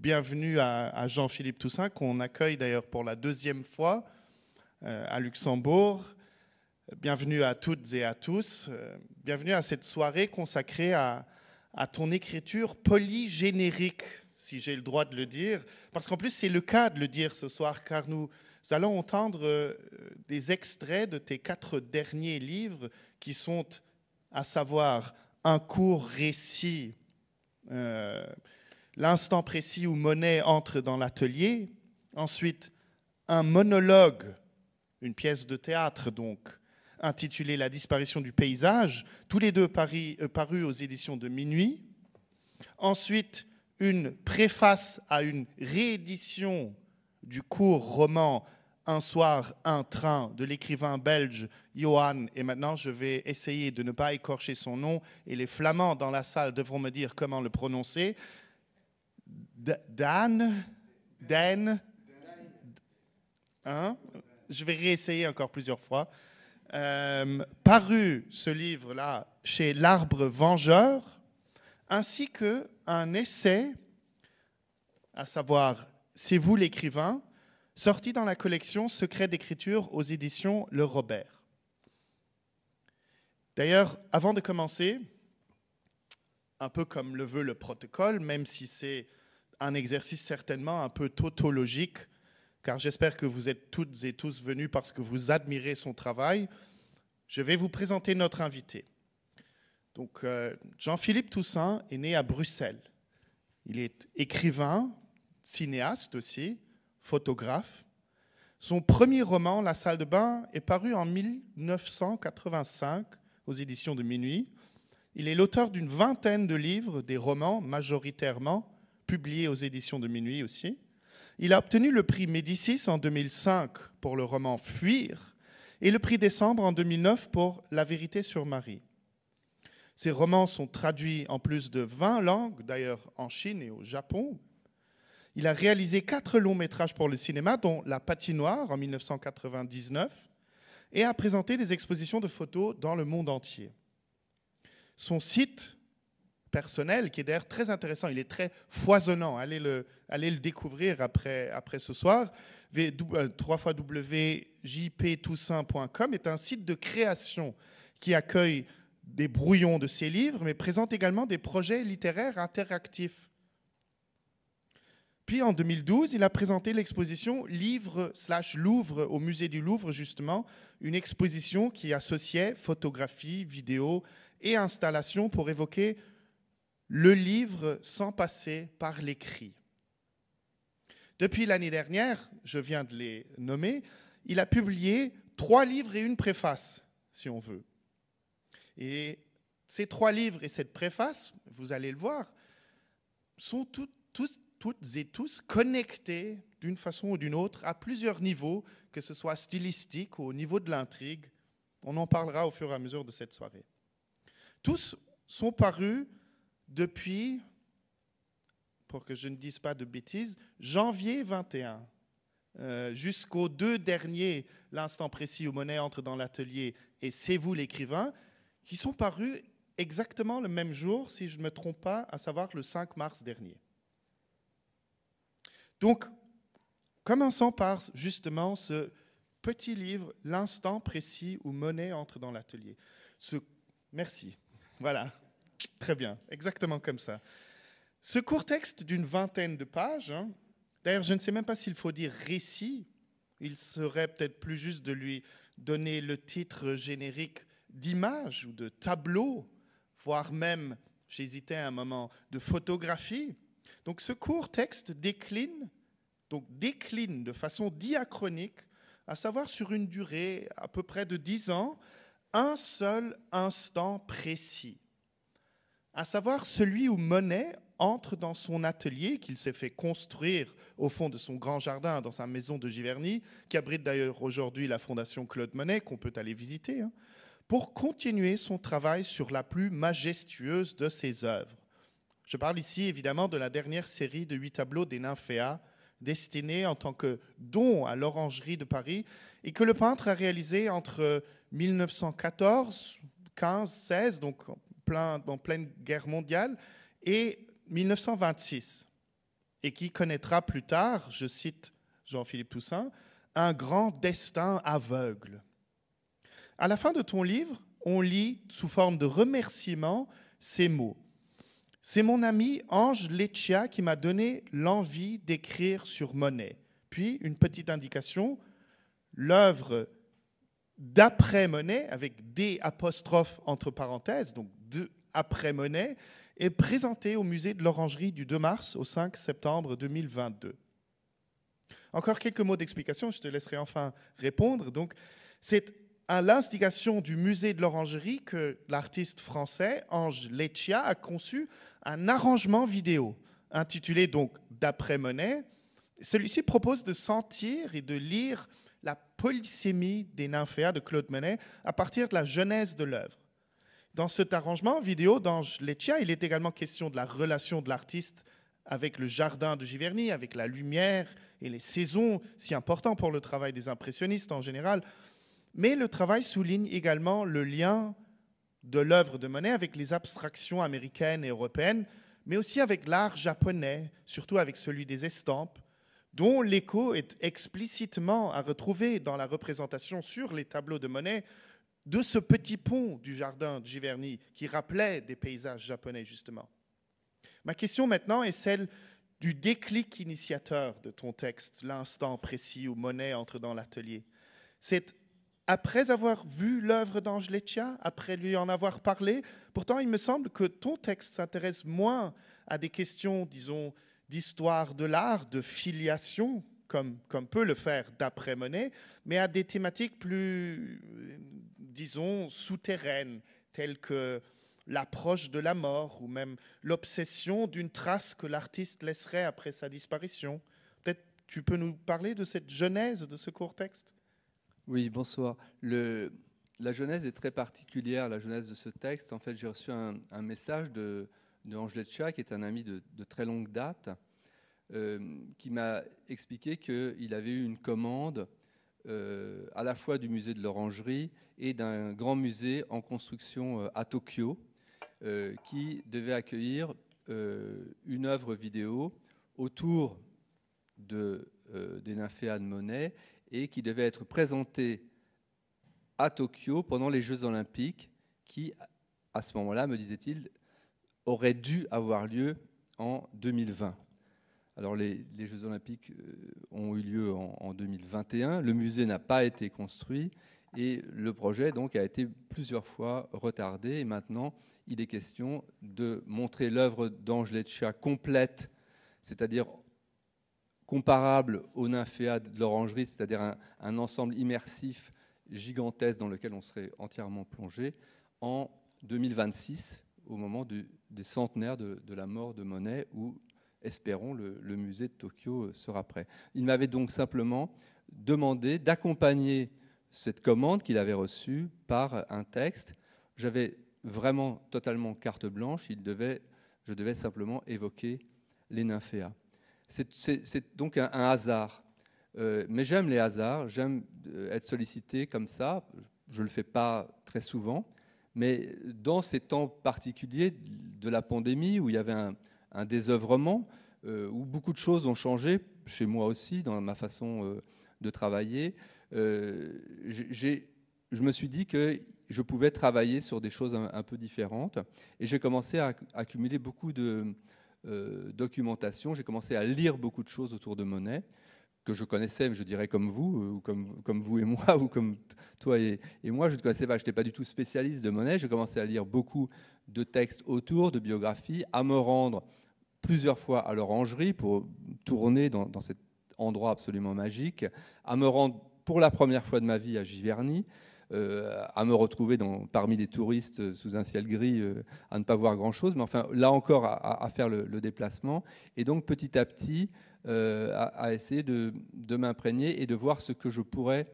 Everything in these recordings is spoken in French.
bienvenue à, Jean-Philippe Toussaint, qu'on accueille d'ailleurs pour la deuxième fois euh, à Luxembourg. Bienvenue à toutes et à tous. Euh, bienvenue à cette soirée consacrée à, ton écriture polygénérique, si j'ai le droit de le dire. Parce qu'en plus, c'est le cas de le dire ce soir, car nous allons entendre euh, des extraits de tes quatre derniers livres qui sont, à savoir, un court récit l'instant précis où Monet entre dans l'atelier, ensuite un monologue, une pièce de théâtre donc, intitulée La disparition du paysage, tous les deux euh, parus aux éditions de Minuit, ensuite une préface à une réédition du court roman Un soir, un train de l'écrivain belge Johan, et maintenant je vais essayer de ne pas écorcher son nom, et les Flamands dans la salle devront me dire comment le prononcer, Dan, Dan, hein? je vais réessayer encore plusieurs fois, euh, paru ce livre-là chez L'Arbre Vengeur, ainsi que un essai, à savoir C'est vous l'écrivain, sorti dans la collection Secrets d'écriture aux éditions Le Robert. D'ailleurs, avant de commencer, un peu comme le veut le protocole, même si c'est un exercice certainement un peu tautologique, car j'espère que vous êtes toutes et tous venus parce que vous admirez son travail. Je vais vous présenter notre invité. Donc, euh, Jean-Philippe Toussaint est né à Bruxelles. Il est écrivain, cinéaste aussi, photographe. Son premier roman, La salle de bain, est paru en 1985 aux éditions de Minuit. Il est l'auteur d'une vingtaine de livres, des romans majoritairement, publié aux éditions de Minuit aussi. Il a obtenu le prix Médicis en 2005 pour le roman Fuir et le prix Décembre en 2009 pour La vérité sur Marie. Ses romans sont traduits en plus de 20 langues, d'ailleurs en Chine et au Japon. Il a réalisé quatre longs métrages pour le cinéma, dont La patinoire en 1999, et a présenté des expositions de photos dans le monde entier. Son site personnel, qui est d'ailleurs très intéressant. Il est très foisonnant. Allez le, allez le découvrir après, après ce soir. 3 euh, est un site de création qui accueille des brouillons de ses livres, mais présente également des projets littéraires interactifs. Puis en 2012, il a présenté l'exposition Livre slash Louvre au musée du Louvre, justement, une exposition qui associait photographie, vidéo et installation pour évoquer le livre sans passer par l'écrit. Depuis l'année dernière, je viens de les nommer, il a publié trois livres et une préface, si on veut. Et ces trois livres et cette préface, vous allez le voir, sont toutes, toutes et tous connectés d'une façon ou d'une autre à plusieurs niveaux, que ce soit stylistique ou au niveau de l'intrigue. On en parlera au fur et à mesure de cette soirée. Tous sont parus depuis, pour que je ne dise pas de bêtises, janvier 21. Euh, jusqu'aux deux derniers, l'instant précis où Monet entre dans l'atelier et C'est vous l'écrivain, qui sont parus exactement le même jour, si je ne me trompe pas, à savoir le 5 mars dernier. Donc, commençons par justement ce petit livre, L'instant précis où Monet entre dans l'atelier. Merci. Voilà. Très bien, exactement comme ça. Ce court texte d'une vingtaine de pages, hein, d'ailleurs je ne sais même pas s'il faut dire récit, il serait peut-être plus juste de lui donner le titre générique d'image ou de tableau, voire même, j'hésitais un moment, de photographie. Donc ce court texte décline, donc décline de façon diachronique, à savoir sur une durée à peu près de dix ans, un seul instant précis à savoir celui où Monet entre dans son atelier qu'il s'est fait construire au fond de son grand jardin, dans sa maison de Giverny, qui abrite d'ailleurs aujourd'hui la fondation Claude Monet, qu'on peut aller visiter, hein, pour continuer son travail sur la plus majestueuse de ses œuvres. Je parle ici évidemment de la dernière série de huit tableaux des Nymphéas, destinés en tant que don à l'Orangerie de Paris, et que le peintre a réalisé entre 1914, 15, 16, donc en pleine guerre mondiale, et 1926, et qui connaîtra plus tard, je cite Jean-Philippe Toussaint, un grand destin aveugle. À la fin de ton livre, on lit sous forme de remerciement ces mots. C'est mon ami Ange Leccia qui m'a donné l'envie d'écrire sur Monet. Puis une petite indication, l'œuvre d'après-monnaie, avec des apostrophes entre parenthèses, donc daprès après-monnaie, est présenté au musée de l'Orangerie du 2 mars au 5 septembre 2022. Encore quelques mots d'explication, je te laisserai enfin répondre. Donc, c'est à l'instigation du musée de l'Orangerie que l'artiste français Ange Leccia a conçu un arrangement vidéo intitulé donc D'après-monnaie. Celui-ci propose de sentir et de lire la polysémie des nymphéas de Claude Monet à partir de la genèse de l'œuvre. Dans cet arrangement vidéo d'Ange Leccia, il est également question de la relation de l'artiste avec le jardin de Giverny, avec la lumière et les saisons, si important pour le travail des impressionnistes en général. Mais le travail souligne également le lien de l'œuvre de Monet avec les abstractions américaines et européennes, mais aussi avec l'art japonais, surtout avec celui des estampes, dont l'écho est explicitement à retrouver dans la représentation sur les tableaux de Monet de ce petit pont du jardin de Giverny qui rappelait des paysages japonais justement. Ma question maintenant est celle du déclic initiateur de ton texte, l'instant précis où Monet entre dans l'atelier. C'est après avoir vu l'œuvre d'Angeletia, après lui en avoir parlé, pourtant il me semble que ton texte s'intéresse moins à des questions, disons, d'histoire de l'art, de filiation, comme, comme peut le faire d'après Monet, mais à des thématiques plus, disons, souterraines, telles que l'approche de la mort ou même l'obsession d'une trace que l'artiste laisserait après sa disparition. Peut-être tu peux nous parler de cette genèse de ce court texte Oui, bonsoir. Le, la genèse est très particulière, la genèse de ce texte. En fait, j'ai reçu un message de, de Angeletcha, qui est un ami de, très longue date, euh, qui m'a expliqué qu'il avait eu une commande euh, à la fois du musée de l'Orangerie et d'un grand musée en construction euh, à Tokyo, qui devait accueillir une œuvre vidéo autour de, des nymphéas de Monet et qui devait être présentée à Tokyo pendant les Jeux olympiques qui, à ce moment-là, me disait-il, aurait dû avoir lieu en 2020. Alors les, Jeux olympiques euh, ont eu lieu en, 2021, le musée n'a pas été construit et le projet donc a été plusieurs fois retardé et maintenant il est question de montrer l'œuvre d'Ange complète, c'est-à-dire comparable au nymphéa de l'orangerie, c'est-à-dire un, ensemble immersif gigantesque dans lequel on serait entièrement plongé en 2026 au moment des centenaires de, la mort de Monet, où, espérons, le, musée de Tokyo euh, sera prêt. Il m'avait donc simplement demandé d'accompagner cette commande qu'il avait reçue par un texte. J'avais vraiment totalement carte blanche, il devait, je devais simplement évoquer les nymphéas. C'est donc un, hasard. Euh, mais j'aime les hasards, j'aime euh, être sollicité comme ça. Je ne le fais pas très souvent, mais dans ces temps particuliers de la pandémie, où il y avait un, désœuvrement, euh, où beaucoup de choses ont changé, chez moi aussi, dans ma façon euh, de travailler, euh, je me suis dit que je pouvais travailler sur des choses un, un peu différentes. Et j'ai commencé à accumuler beaucoup de documentation, j'ai commencé à lire beaucoup de choses autour de Monet que je connaissais, je dirais comme vous, euh, ou comme, comme vous et moi, ou comme toi et, et moi, je ne connaissais pas, je n'étais pas du tout spécialiste de monnaie, j'ai commencé à lire beaucoup de textes autour, de biographies, à me rendre plusieurs fois à l'orangerie pour tourner dans, cet endroit absolument magique, à me rendre pour la première fois de ma vie à Giverny, euh, à me retrouver dans, parmi les touristes sous un ciel gris, euh, à ne pas voir grand-chose, mais enfin là encore à, faire le, le, déplacement. Et donc petit à petit, euh, à, essayer de, m'imprégner et de voir ce que je pourrais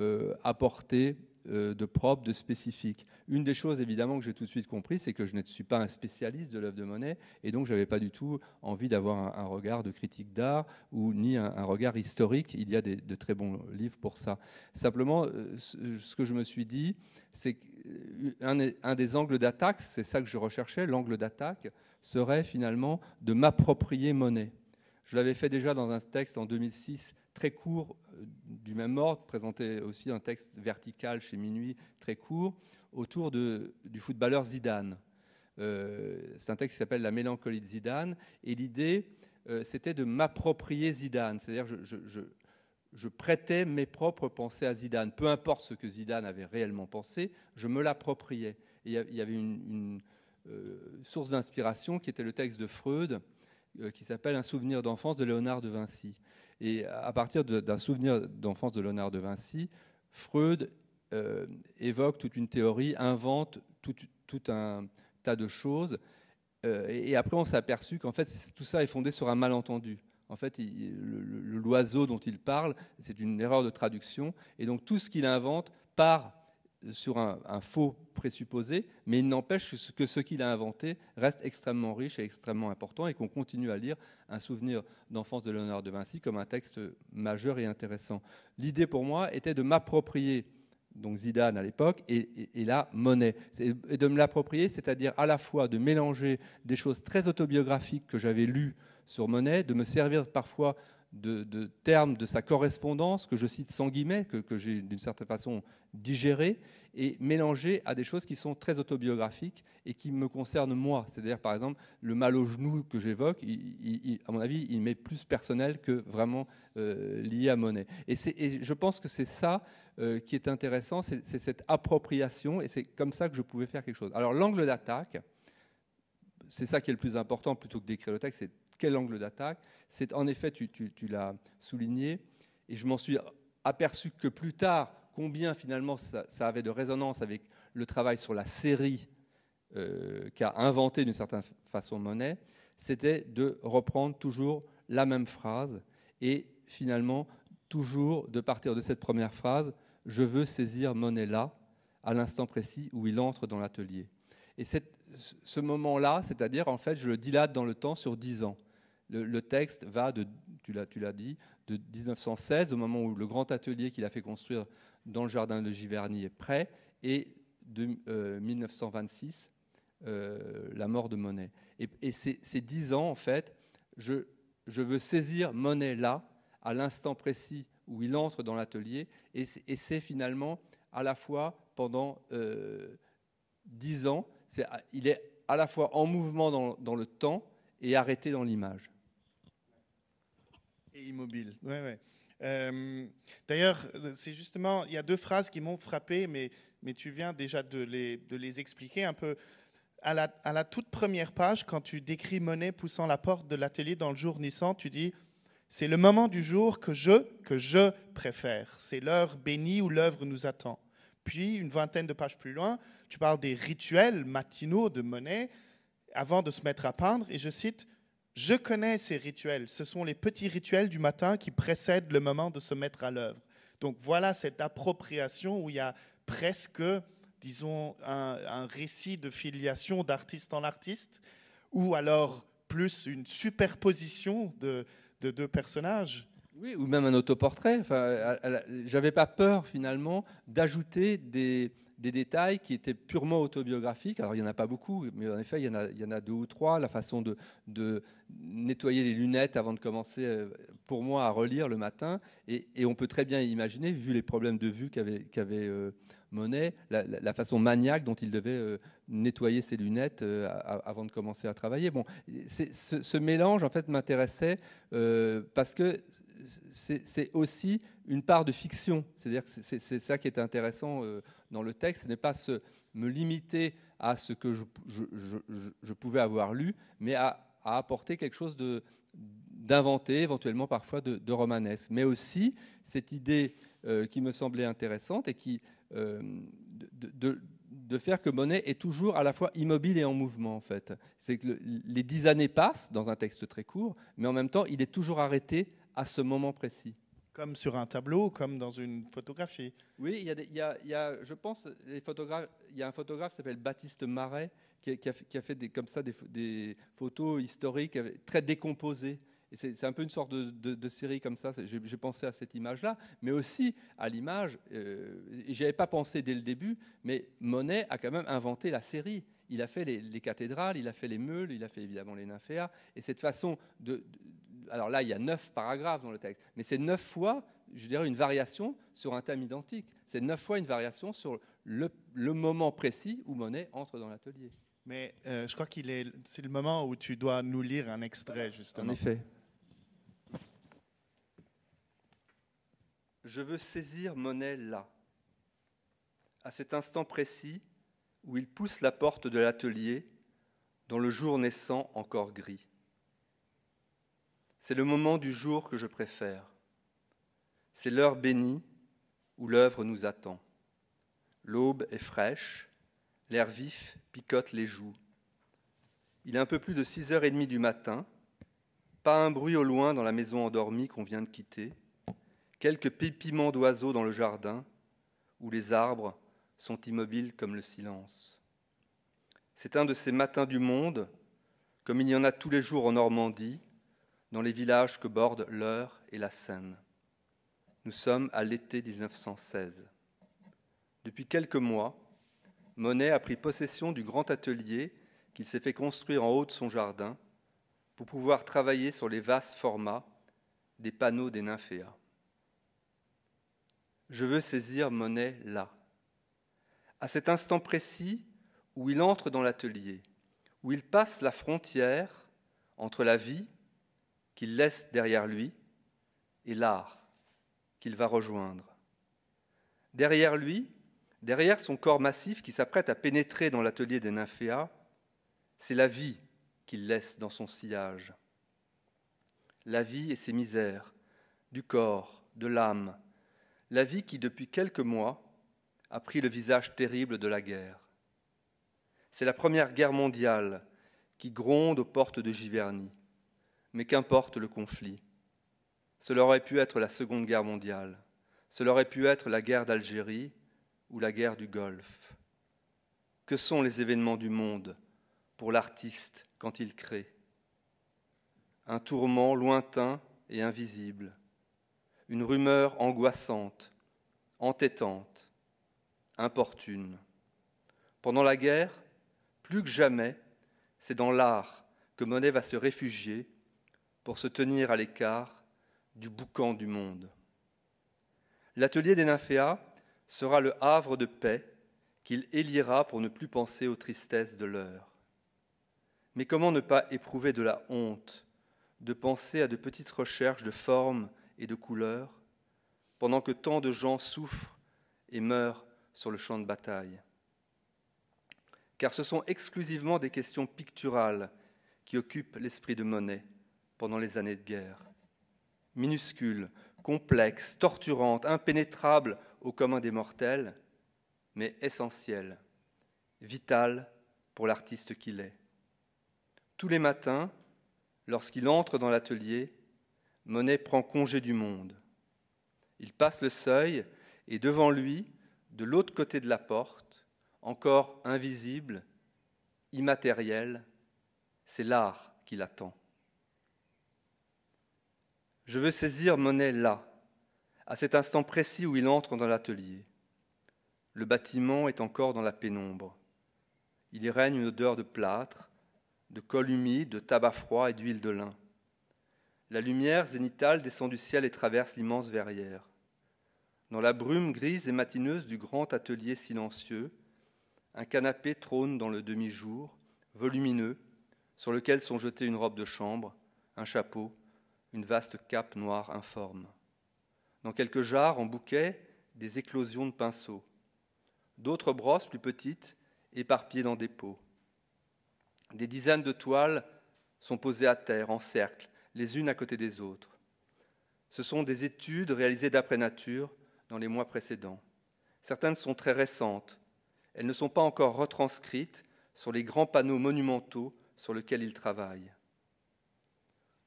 euh, apporter euh, de propre, de spécifique. Une des choses évidemment que j'ai tout de suite compris, c'est que je ne suis pas un spécialiste de l'œuvre de Monet, et donc je n'avais pas du tout envie d'avoir un, regard de critique d'art ou ni un, regard historique. Il y a de très bons livres pour ça. Simplement, ce que je me suis dit, c'est qu'un un des angles d'attaque, c'est ça que je recherchais, l'angle d'attaque serait finalement de m'approprier Monet je l'avais fait déjà dans un texte en 2006 très court euh, du même ordre, présenté aussi un texte vertical chez Minuit très court autour de, du footballeur Zidane. Euh, c'est un texte qui s'appelle La mélancolie de Zidane et l'idée euh, c'était de m'approprier Zidane, c'est-à-dire je, je, prêtais mes propres pensées à Zidane, peu importe ce que Zidane avait réellement pensé, je me l'appropriais. Il y avait une, source d'inspiration qui était le texte de Freud euh, qui s'appelle Un souvenir d'enfance de Léonard de Vinci. Et à partir d'un souvenir d'enfance de Léonard de Vinci, Freud euh, évoque toute une théorie, invente tout, un tas de choses. Euh, et, après, on s'est aperçu qu'en fait, tout ça est fondé sur un malentendu. En fait, l'oiseau dont il parle, c'est une erreur de traduction. Et donc, tout ce qu'il invente part sur un, faux présupposé, mais il n'empêche que ce qu'il a inventé reste extrêmement riche et extrêmement important et qu'on continue à lire un souvenir d'enfance de Léonard de Vinci comme un texte majeur et intéressant. L'idée pour moi était de m'approprier donc Zidane à l'époque, et, et, Monet, la monnaie. Et de me l'approprier, c'est-à-dire à la fois de mélanger des choses très autobiographiques que j'avais lues sur Monet, de me servir parfois de, termes de sa correspondance, que je cite sans guillemets, que, j'ai d'une certaine façon digéré, et mélangé à des choses qui sont très autobiographiques et qui me concernent moi. C'est-à-dire, par exemple, le mal au genou que j'évoque, à mon avis, il m'est plus personnel que vraiment euh, lié à Monet. Et, je pense que c'est ça euh, qui est intéressant, c'est cette appropriation, et c'est comme ça que je pouvais faire quelque chose. Alors, l'angle d'attaque, c'est ça qui est le plus important, plutôt que d'écrire le texte, c'est quel angle d'attaque. C'est en effet, tu, l'as souligné, et je m'en suis aperçu que plus tard, combien finalement ça, avait de résonance avec le travail sur la série euh, qu'a inventé d'une certaine façon Monet, c'était de reprendre toujours la même phrase et finalement toujours de partir de cette première phrase, je veux saisir Monet là, à l'instant précis où il entre dans l'atelier. Et cette ce moment-là, c'est-à-dire en fait, je le dilate dans le temps sur dix ans. Le, texte va de, tu l'as dit, de 1916, au moment où le grand atelier qu'il a fait construire dans le jardin de Giverny est prêt, et de 1926, euh, euh, la mort de Monet. Et, ces, dix ans, en fait, je, veux saisir Monet là, à l'instant précis où il entre dans l'atelier, et, c'est finalement à la fois pendant euh, dix ans ah, il est à la fois en mouvement dans, le temps et arrêté dans l'image. Et immobile. Euh, d'ailleurs, c'est justement, il y a deux phrases qui m'ont frappé, mais, mais tu viens déjà de les, de les expliquer un peu. À la, à la, toute première page, quand tu décris Monet poussant la porte de l'atelier dans le jour naissant, tu dis C'est le moment du jour que je, que je préfère. C'est l'heure bénie où l'œuvre nous attend. Puis, une vingtaine de pages plus loin, tu parles des rituels matinaux de Monet avant de se mettre à peindre. Et je cite Je connais ces rituels. Ce sont les petits rituels du matin qui précèdent le moment de se mettre à l'œuvre. Donc, voilà cette appropriation où il y a presque, disons, un, récit de filiation d'artiste en artiste, ou alors plus une superposition de, de deux personnages. Oui, ou même un autoportrait. Enfin, j'avais pas peur finalement d'ajouter des, détails qui étaient purement autobiographiques. Alors il n'y en a pas beaucoup, mais en effet il y en a, deux ou trois. La façon de, nettoyer les lunettes avant de commencer, euh, pour moi, à relire le matin. Et, on peut très bien imaginer, vu les problèmes de vue qu'avait euh, Monet, la, façon maniaque dont il devait euh, nettoyer ses lunettes avant de commencer à travailler. Bon, ce, mélange en fait m'intéressait parce que c'est aussi une part de fiction. C'est-à-dire que c'est ça qui est intéressant euh, dans le texte, ce n'est pas se, me limiter à ce que je, pouvais avoir lu, mais à, apporter quelque chose d'inventé, éventuellement parfois de, romanesque. Mais aussi cette idée euh, qui me semblait intéressante et qui euh, de, faire que Monet est toujours à la fois immobile et en mouvement en fait. C'est que les dix années passent dans un texte très court, mais en même temps il est toujours arrêté à ce moment précis. Comme sur un tableau, comme dans une photographie. Oui, il y, a il y a, je pense, les photographes, il y a un photographe qui s'appelle Baptiste Marais qui a, qui a fait, des, comme ça des, des, photos historiques euh, très décomposées. C'est un peu une sorte de, de, série comme ça. J'ai pensé à cette image-là, mais aussi à l'image. Euh, n'y avais pas pensé dès le début, mais Monet a quand même inventé la série. Il a fait les, les cathédrales, il a fait les meules, il a fait évidemment les nymphéas. Et cette façon de alors là, il y a neuf paragraphes dans le texte, mais c'est neuf fois, je dirais, une variation sur un thème identique. C'est neuf fois une variation sur le, moment précis où Monet entre dans l'atelier. Mais euh, je crois qu'il est, c'est le moment où tu dois nous lire un extrait, justement. En effet. Je veux saisir Monet là, à cet instant précis où il pousse la porte de l'atelier dans le jour naissant encore gris. C'est le moment du jour que je préfère. C'est l'heure bénie où l'œuvre nous attend. L'aube est fraîche, l'air vif picote les joues. Il est un peu plus de 6h30 du matin, pas un bruit au loin dans la maison endormie qu'on vient de quitter, quelques pépiments d'oiseaux dans le jardin, où les arbres sont immobiles comme le silence. C'est un de ces matins du monde, comme il y en a tous les jours en Normandie, dans les villages que bordent l'Eure et la Seine. Nous sommes à l'été 1916. Depuis quelques mois, Monet a pris possession du grand atelier qu'il s'est fait construire en haut de son jardin pour pouvoir travailler sur les vastes formats des panneaux des nymphéas. Je veux saisir Monet là, à cet instant précis où il entre dans l'atelier, où il passe la frontière entre la vie qu'il laisse derrière lui et l'art qu'il va rejoindre. Derrière lui, derrière son corps massif qui s'apprête à pénétrer dans l'atelier des nymphéas, c'est la vie qu'il laisse dans son sillage. La vie et ses misères, du corps, de l'âme, la vie qui, depuis quelques mois, a pris le visage terrible de la guerre. C'est la Première Guerre mondiale qui gronde aux portes de Giverny. Mais qu'importe le conflit. Cela aurait pu être la Seconde Guerre mondiale. Cela aurait pu être la guerre d'Algérie ou la guerre du Golfe. Que sont les événements du monde pour l'artiste quand il crée Un tourment lointain et invisible, une rumeur angoissante, entêtante, importune. Pendant la guerre, plus que jamais, c'est dans l'art que Monet va se réfugier pour se tenir à l'écart du boucan du monde. L'atelier des nymphéas sera le havre de paix qu'il élira pour ne plus penser aux tristesses de l'heure. Mais comment ne pas éprouver de la honte de penser à de petites recherches de formes et de couleurs pendant que tant de gens souffrent et meurent sur le champ de bataille Car ce sont exclusivement des questions picturales qui occupent l'esprit de Monet pendant les années de guerre. Minuscule, complexe, torturante, impénétrable au commun des mortels, mais essentielle, vital pour l'artiste qu'il est. Tous les matins, lorsqu'il entre dans l'atelier, Monet prend congé du monde. Il passe le seuil et devant lui, de l'autre côté de la porte, encore invisible, immatériel, c'est l'art qui l'attend. Je veux saisir Monet là, à cet instant précis où il entre dans l'atelier. Le bâtiment est encore dans la pénombre. Il y règne une odeur de plâtre, de col humide, de tabac froid et d'huile de lin. La lumière zénitale descend du ciel et traverse l'immense verrière. Dans la brume grise et matineuse du grand atelier silencieux, un canapé trône dans le demi-jour, volumineux, sur lequel sont jetés une robe de chambre, un chapeau, une vaste cape noire informe. Dans quelques jarres en bouquet, des éclosions de pinceaux. D'autres brosses plus petites, éparpillées dans des pots. Des dizaines de toiles sont posées à terre, en cercle, les unes à côté des autres. Ce sont des études réalisées d'après nature dans les mois précédents. Certaines sont très récentes. Elles ne sont pas encore retranscrites sur les grands panneaux monumentaux sur lesquels ils travaillent.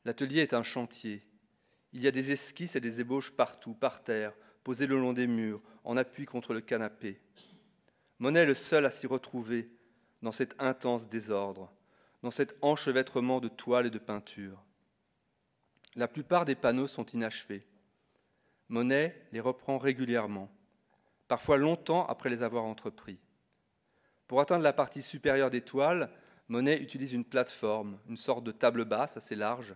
L'atelier est un chantier. Il y a des esquisses et des ébauches partout, par terre, posées le long des murs, en appui contre le canapé. Monet est le seul à s'y retrouver, dans cet intense désordre, dans cet enchevêtrement de toiles et de peintures. La plupart des panneaux sont inachevés. Monet les reprend régulièrement, parfois longtemps après les avoir entrepris. Pour atteindre la partie supérieure des toiles, Monet utilise une plateforme, une sorte de table basse assez large,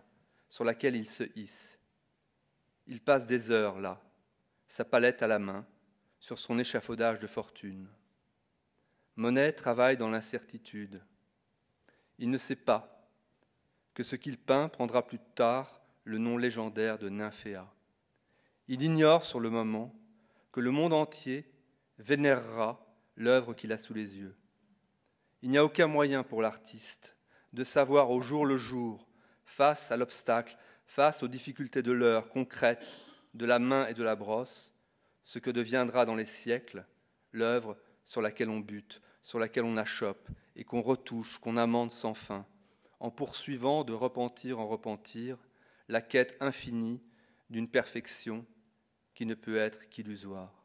sur laquelle il se hisse. Il passe des heures là, sa palette à la main, sur son échafaudage de fortune. Monet travaille dans l'incertitude. Il ne sait pas que ce qu'il peint prendra plus tard le nom légendaire de Nymphéa. Il ignore sur le moment que le monde entier vénérera l'œuvre qu'il a sous les yeux. Il n'y a aucun moyen pour l'artiste de savoir au jour le jour face à l'obstacle, face aux difficultés de l'heure concrète, de la main et de la brosse, ce que deviendra dans les siècles l'œuvre sur laquelle on bute, sur laquelle on achoppe et qu'on retouche, qu'on amende sans fin, en poursuivant de repentir en repentir la quête infinie d'une perfection qui ne peut être qu'illusoire.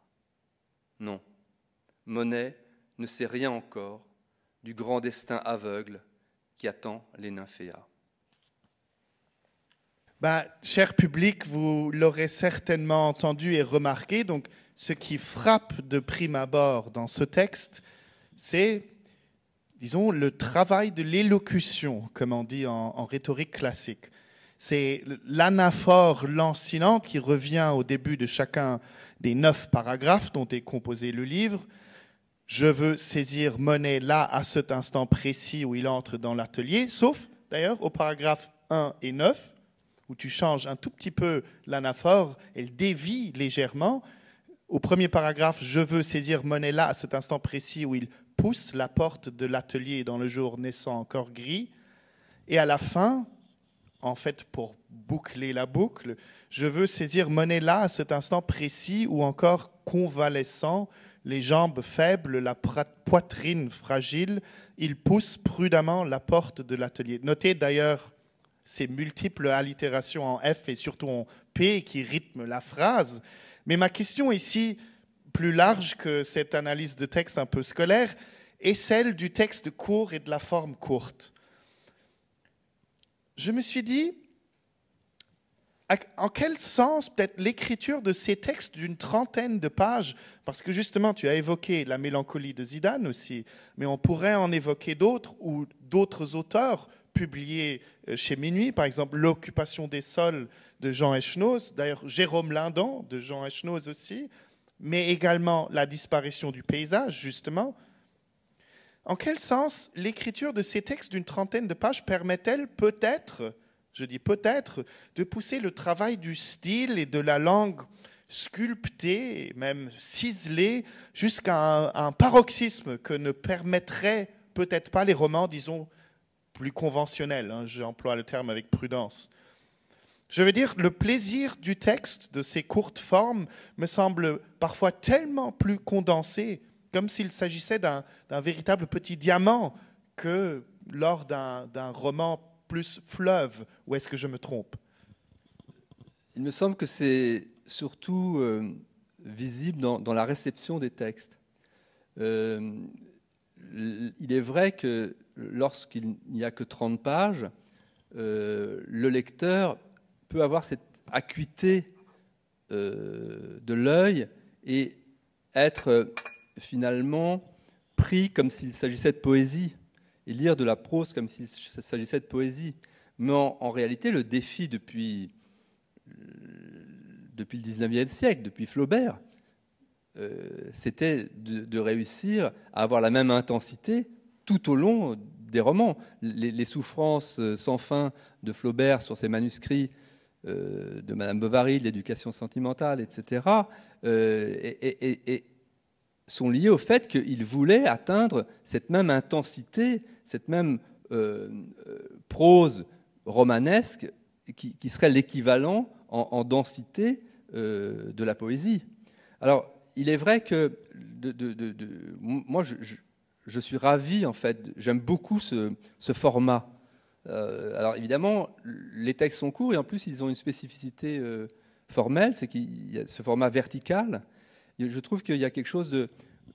Non, Monet ne sait rien encore du grand destin aveugle qui attend les nymphéas. Bah, cher public, vous l'aurez certainement entendu et remarqué, donc ce qui frappe de prime abord dans ce texte, c'est, disons, le travail de l'élocution, comme on dit en, rhétorique classique. C'est l'anaphore lancinant qui revient au début de chacun des neuf paragraphes dont est composé le livre. Je veux saisir Monet là à cet instant précis où il entre dans l'atelier, sauf d'ailleurs au paragraphe 1 et 9 où tu changes un tout petit peu l'anaphore, elle dévie légèrement. Au premier paragraphe, je veux saisir Monella à cet instant précis où il pousse la porte de l'atelier dans le jour naissant encore gris. Et à la fin, en fait, pour boucler la boucle, je veux saisir Monella à cet instant précis où encore convalescent, les jambes faibles, la poitrine fragile, il pousse prudemment la porte de l'atelier. Notez d'ailleurs ces multiples allitérations en F et surtout en P qui rythment la phrase. Mais ma question ici, plus large que cette analyse de texte un peu scolaire, est celle du texte court et de la forme courte. Je me suis dit, en quel sens peut-être l'écriture de ces textes d'une trentaine de pages, parce que justement tu as évoqué la mélancolie de Zidane aussi, mais on pourrait en évoquer d'autres ou d'autres auteurs publiés euh, chez Minuit, par exemple, l'occupation des sols de Jean Echenoz, d'ailleurs Jérôme Lindon de Jean Echenoz aussi, mais également la disparition du paysage, justement. En quel sens l'écriture de ces textes d'une trentaine de pages permet-elle peut-être, je dis peut-être, de pousser le travail du style et de la langue sculptée, même ciselée, jusqu'à un, paroxysme que ne permettraient peut-être pas les romans, disons, plus conventionnel, hein, j'emploie le terme avec prudence. Je veux dire, le plaisir du texte, de ses courtes formes, me semble parfois tellement plus condensé, comme s'il s'agissait d'un véritable petit diamant que lors d'un roman plus fleuve, ou est-ce que je me trompe Il me semble que c'est surtout euh, visible dans, la réception des textes. Euh, il est vrai que lorsqu'il n'y a que 30 pages, euh, le lecteur peut avoir cette acuité euh, de l'œil et être finalement pris comme s'il s'agissait de poésie et lire de la prose comme s'il s'agissait de poésie. Mais en, réalité, le défi depuis, euh, le 19e siècle, depuis Flaubert, c'était de, réussir à avoir la même intensité tout au long des romans. Les, souffrances euh, sans fin de Flaubert sur ses manuscrits euh, de Madame Bovary, l'éducation sentimentale, etc., euh, sont liées au fait qu'il voulait atteindre cette même intensité, cette même prose romanesque qui, serait l'équivalent en, densité de la poésie. Alors, il est vrai que moi, je, je suis ravi, en fait. J'aime beaucoup ce, format. Euh, alors évidemment, les textes sont courts et en plus, ils ont une spécificité euh, formelle, c'est qu'il y a ce format vertical. je trouve qu'il y a quelque chose de...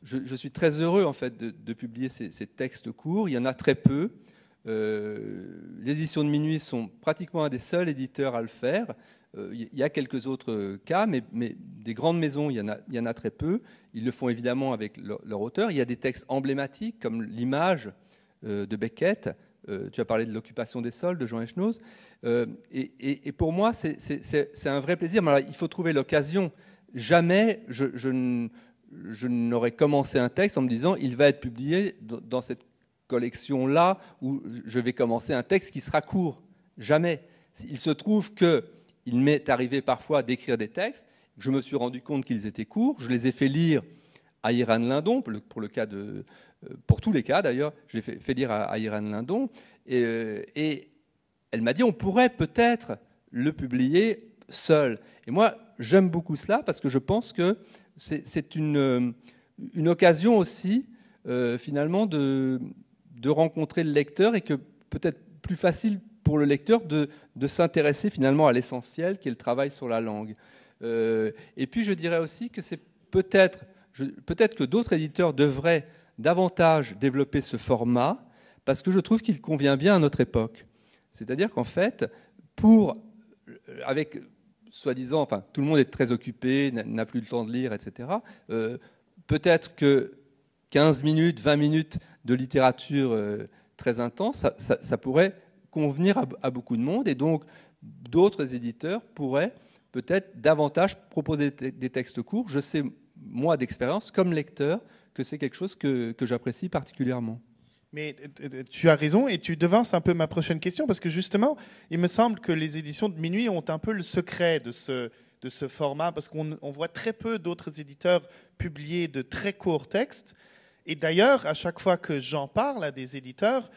Je, suis très heureux, en fait, de, publier ces, textes courts. Il y en a très peu. Euh, les éditions de minuit sont pratiquement un des seuls éditeurs à le faire. Il euh, y a quelques autres euh, cas, mais, des grandes maisons, il y, en a, y, en a, très peu. Ils le font évidemment avec leur, auteur. Il y a des textes emblématiques comme l'image euh, de Beckett. tu as parlé de l'occupation des sols de Jean Echnoz. Et, pour moi, c'est un vrai plaisir. il faut trouver l'occasion. Jamais je, je, je n'aurais commencé un texte en me disant il va être publié dans cette collection-là où je vais commencer un texte qui sera court. Jamais. Il se trouve que il m'est arrivé parfois d'écrire des textes, je me suis rendu compte qu'ils étaient courts, je les ai fait lire à Iran Lindon, pour, euh, tous les cas d'ailleurs, je les fait, fait, lire à, Irène Lindon, euh, et, elle m'a dit on pourrait peut-être le publier seul. Et moi, j'aime beaucoup cela parce que je pense que c'est euh, une, occasion aussi, finalement, de rencontrer le lecteur et que peut-être plus facile pour le lecteur de, de s'intéresser finalement à l'essentiel qui est le travail sur la langue. Euh, et puis je dirais aussi que c'est peut-être peut-être que d'autres éditeurs devraient davantage développer ce format parce que je trouve qu'il convient bien à notre époque. C'est-à-dire qu'en fait, pour euh, avec soi-disant, enfin tout le monde est très occupé, n'a plus le temps de lire, etc. Euh, peut-être que 15 minutes, 20 minutes de littérature très intense, ça pourrait convenir à, beaucoup de monde, et donc d'autres éditeurs pourraient peut-être davantage proposer des textes courts. Je sais, moi, d'expérience, comme lecteur, que c'est quelque chose que, que j'apprécie particulièrement. Mais tu as raison et tu devances un peu ma prochaine question parce que justement, il me semble que les éditions de minuit ont un peu le secret de ce, de ce format parce qu'on voit très peu d'autres éditeurs publier de très courts textes. Et d'ailleurs, à chaque fois que j'en parle à des éditeurs,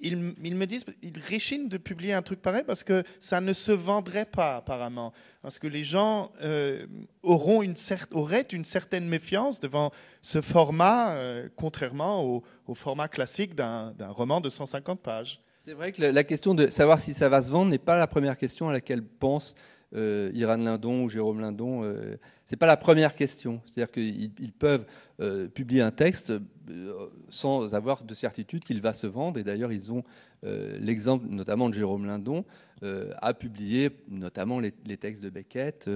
ils, me disent, qu'ils réchinent de publier un truc pareil parce que ça ne se vendrait pas apparemment, parce que les gens euh, auront une auraient une certaine méfiance devant ce format, euh, contrairement au, au, format classique d'un roman de 150 pages. C'est vrai que la question de savoir si ça va se vendre n'est pas la première question à laquelle pensent euh, Iran Lindon ou Jérôme Lindon. Euh, c'est Ce n'est pas la première question. C'est-à-dire qu'ils peuvent euh, publier un texte sans avoir de certitude qu'il va se vendre. Et d'ailleurs, ils ont l'exemple notamment de Jérôme Lindon, a publié notamment les, les textes de Beckett,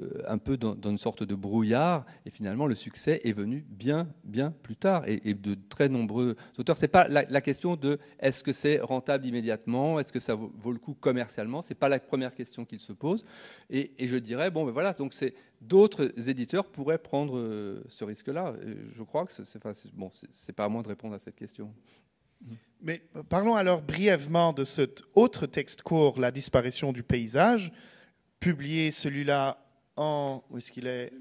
euh, un peu dans, une sorte de brouillard. Et finalement, le succès est venu bien, bien plus tard. Et, de très nombreux auteurs. C'est pas la, question de est-ce que c'est rentable immédiatement, est-ce que ça vaut, le coup commercialement. C'est pas la première question qu'ils se posent. Et, je dirais bon, ben voilà. Donc c'est d'autres éditeurs pourraient prendre euh, ce risque-là. Je crois que c'est enfin, bon, c'est pas à moi de répondre à cette question. Mais parlons alors brièvement de cet autre texte court, La disparition du paysage, publié celui-là en, où est-ce qu'il est,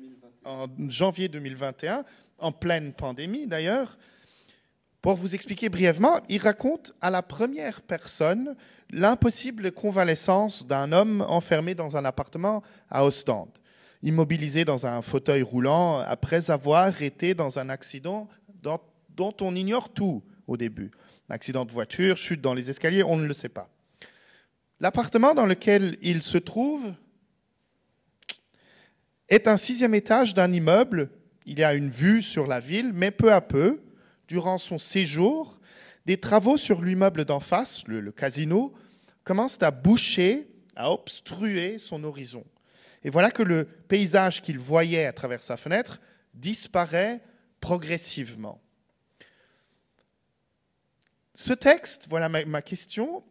en janvier 2021, en pleine pandémie d'ailleurs. Pour vous expliquer brièvement, il raconte à la première personne l'impossible convalescence d'un homme enfermé dans un appartement à Ostende, immobilisé dans un fauteuil roulant après avoir été dans un accident dont on ignore tout au début. Accident de voiture, chute dans les escaliers, on ne le sait pas. L'appartement dans lequel il se trouve est un sixième étage d'un immeuble. Il y a une vue sur la ville, mais peu à peu, durant son séjour, des travaux sur l'immeuble d'en face, le, le casino, commencent à boucher, à obstruer son horizon. Et voilà que le paysage qu'il voyait à travers sa fenêtre disparaît progressivement. Ce texte, voilà ma, question,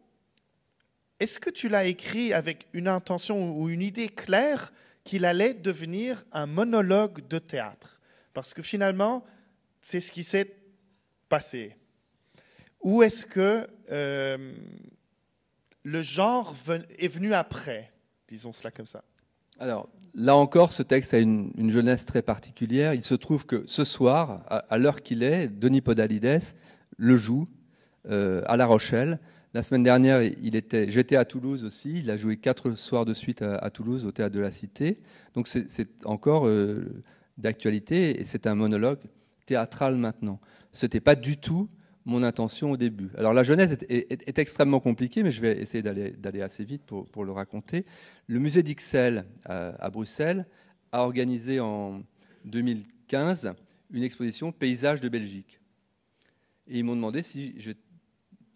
est-ce que tu l'as écrit avec une intention ou une idée claire qu'il allait devenir un monologue de théâtre. Parce que finalement, c'est ce qui s'est passé. Où est-ce que euh, le genre est venu après, disons cela comme ça Alors, là encore, ce texte a une, jeunesse très particulière. Il se trouve que ce soir, à, l'heure qu'il est, Denis Podalides le joue euh, à La Rochelle la semaine dernière, il était, j'étais à Toulouse aussi. Il a joué quatre soirs de suite à, Toulouse, au Théâtre de la Cité. Donc c'est encore euh, d'actualité et c'est un monologue théâtral maintenant. Ce n'était pas du tout mon intention au début. Alors la jeunesse est, extrêmement compliquée, mais je vais essayer d'aller assez vite pour, le raconter. Le musée d'Ixelles euh, à, Bruxelles a organisé en 2015 une exposition Paysages de Belgique. Et ils m'ont demandé si j'étais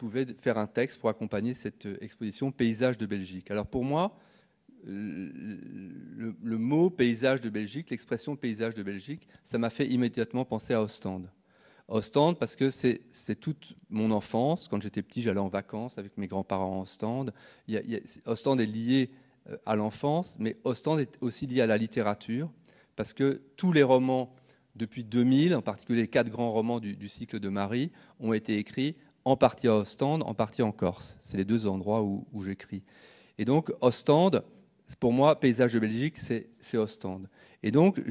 pouvait faire un texte pour accompagner cette euh, exposition Paysage de Belgique. Alors pour moi, le, mot paysage de Belgique, l'expression paysage de Belgique, ça m'a fait immédiatement penser à Ostende. Ostende parce que c'est toute mon enfance. Quand j'étais petit, j'allais en vacances avec mes grands-parents à Ostende. Ostende est lié euh, à l'enfance, mais Ostende est aussi lié à la littérature parce que tous les romans depuis 2000, en particulier les quatre grands romans du, du cycle de Marie, ont été écrits en partie à Ostende, en partie en Corse. C'est les deux endroits où, j'écris. Et donc, Ostende, pour moi, paysage de Belgique, c'est Ostende. Et donc,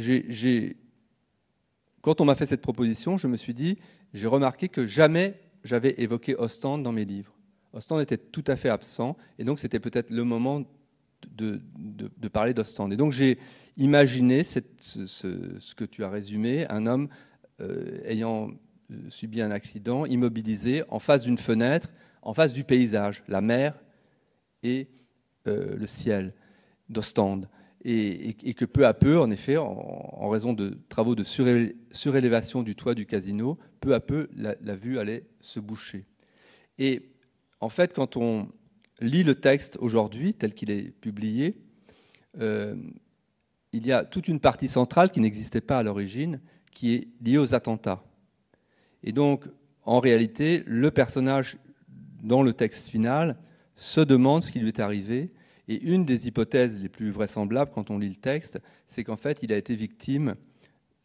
quand on m'a fait cette proposition, je me suis dit, j'ai remarqué que jamais j'avais évoqué Ostende dans mes livres. Ostende était tout à fait absent, et donc c'était peut-être le moment de, parler d'Ostende. Et donc j'ai imaginé ce, que tu as résumé, un homme euh, ayant euh, subit un accident, immobilisé, en face d'une fenêtre, en face du paysage, la mer et euh, le ciel d'Ostende. Et, que peu à peu, en effet, en, raison de travaux de surélévation du toit du casino, peu à peu, la, vue allait se boucher. Et en fait, quand on lit le texte aujourd'hui, tel qu'il est publié, euh, il y a toute une partie centrale qui n'existait pas à l'origine, qui est liée aux attentats. Et donc, en réalité, le personnage dans le texte final se demande ce qui lui est arrivé. Et une des hypothèses les plus vraisemblables quand on lit le texte, c'est qu'en fait, il a été victime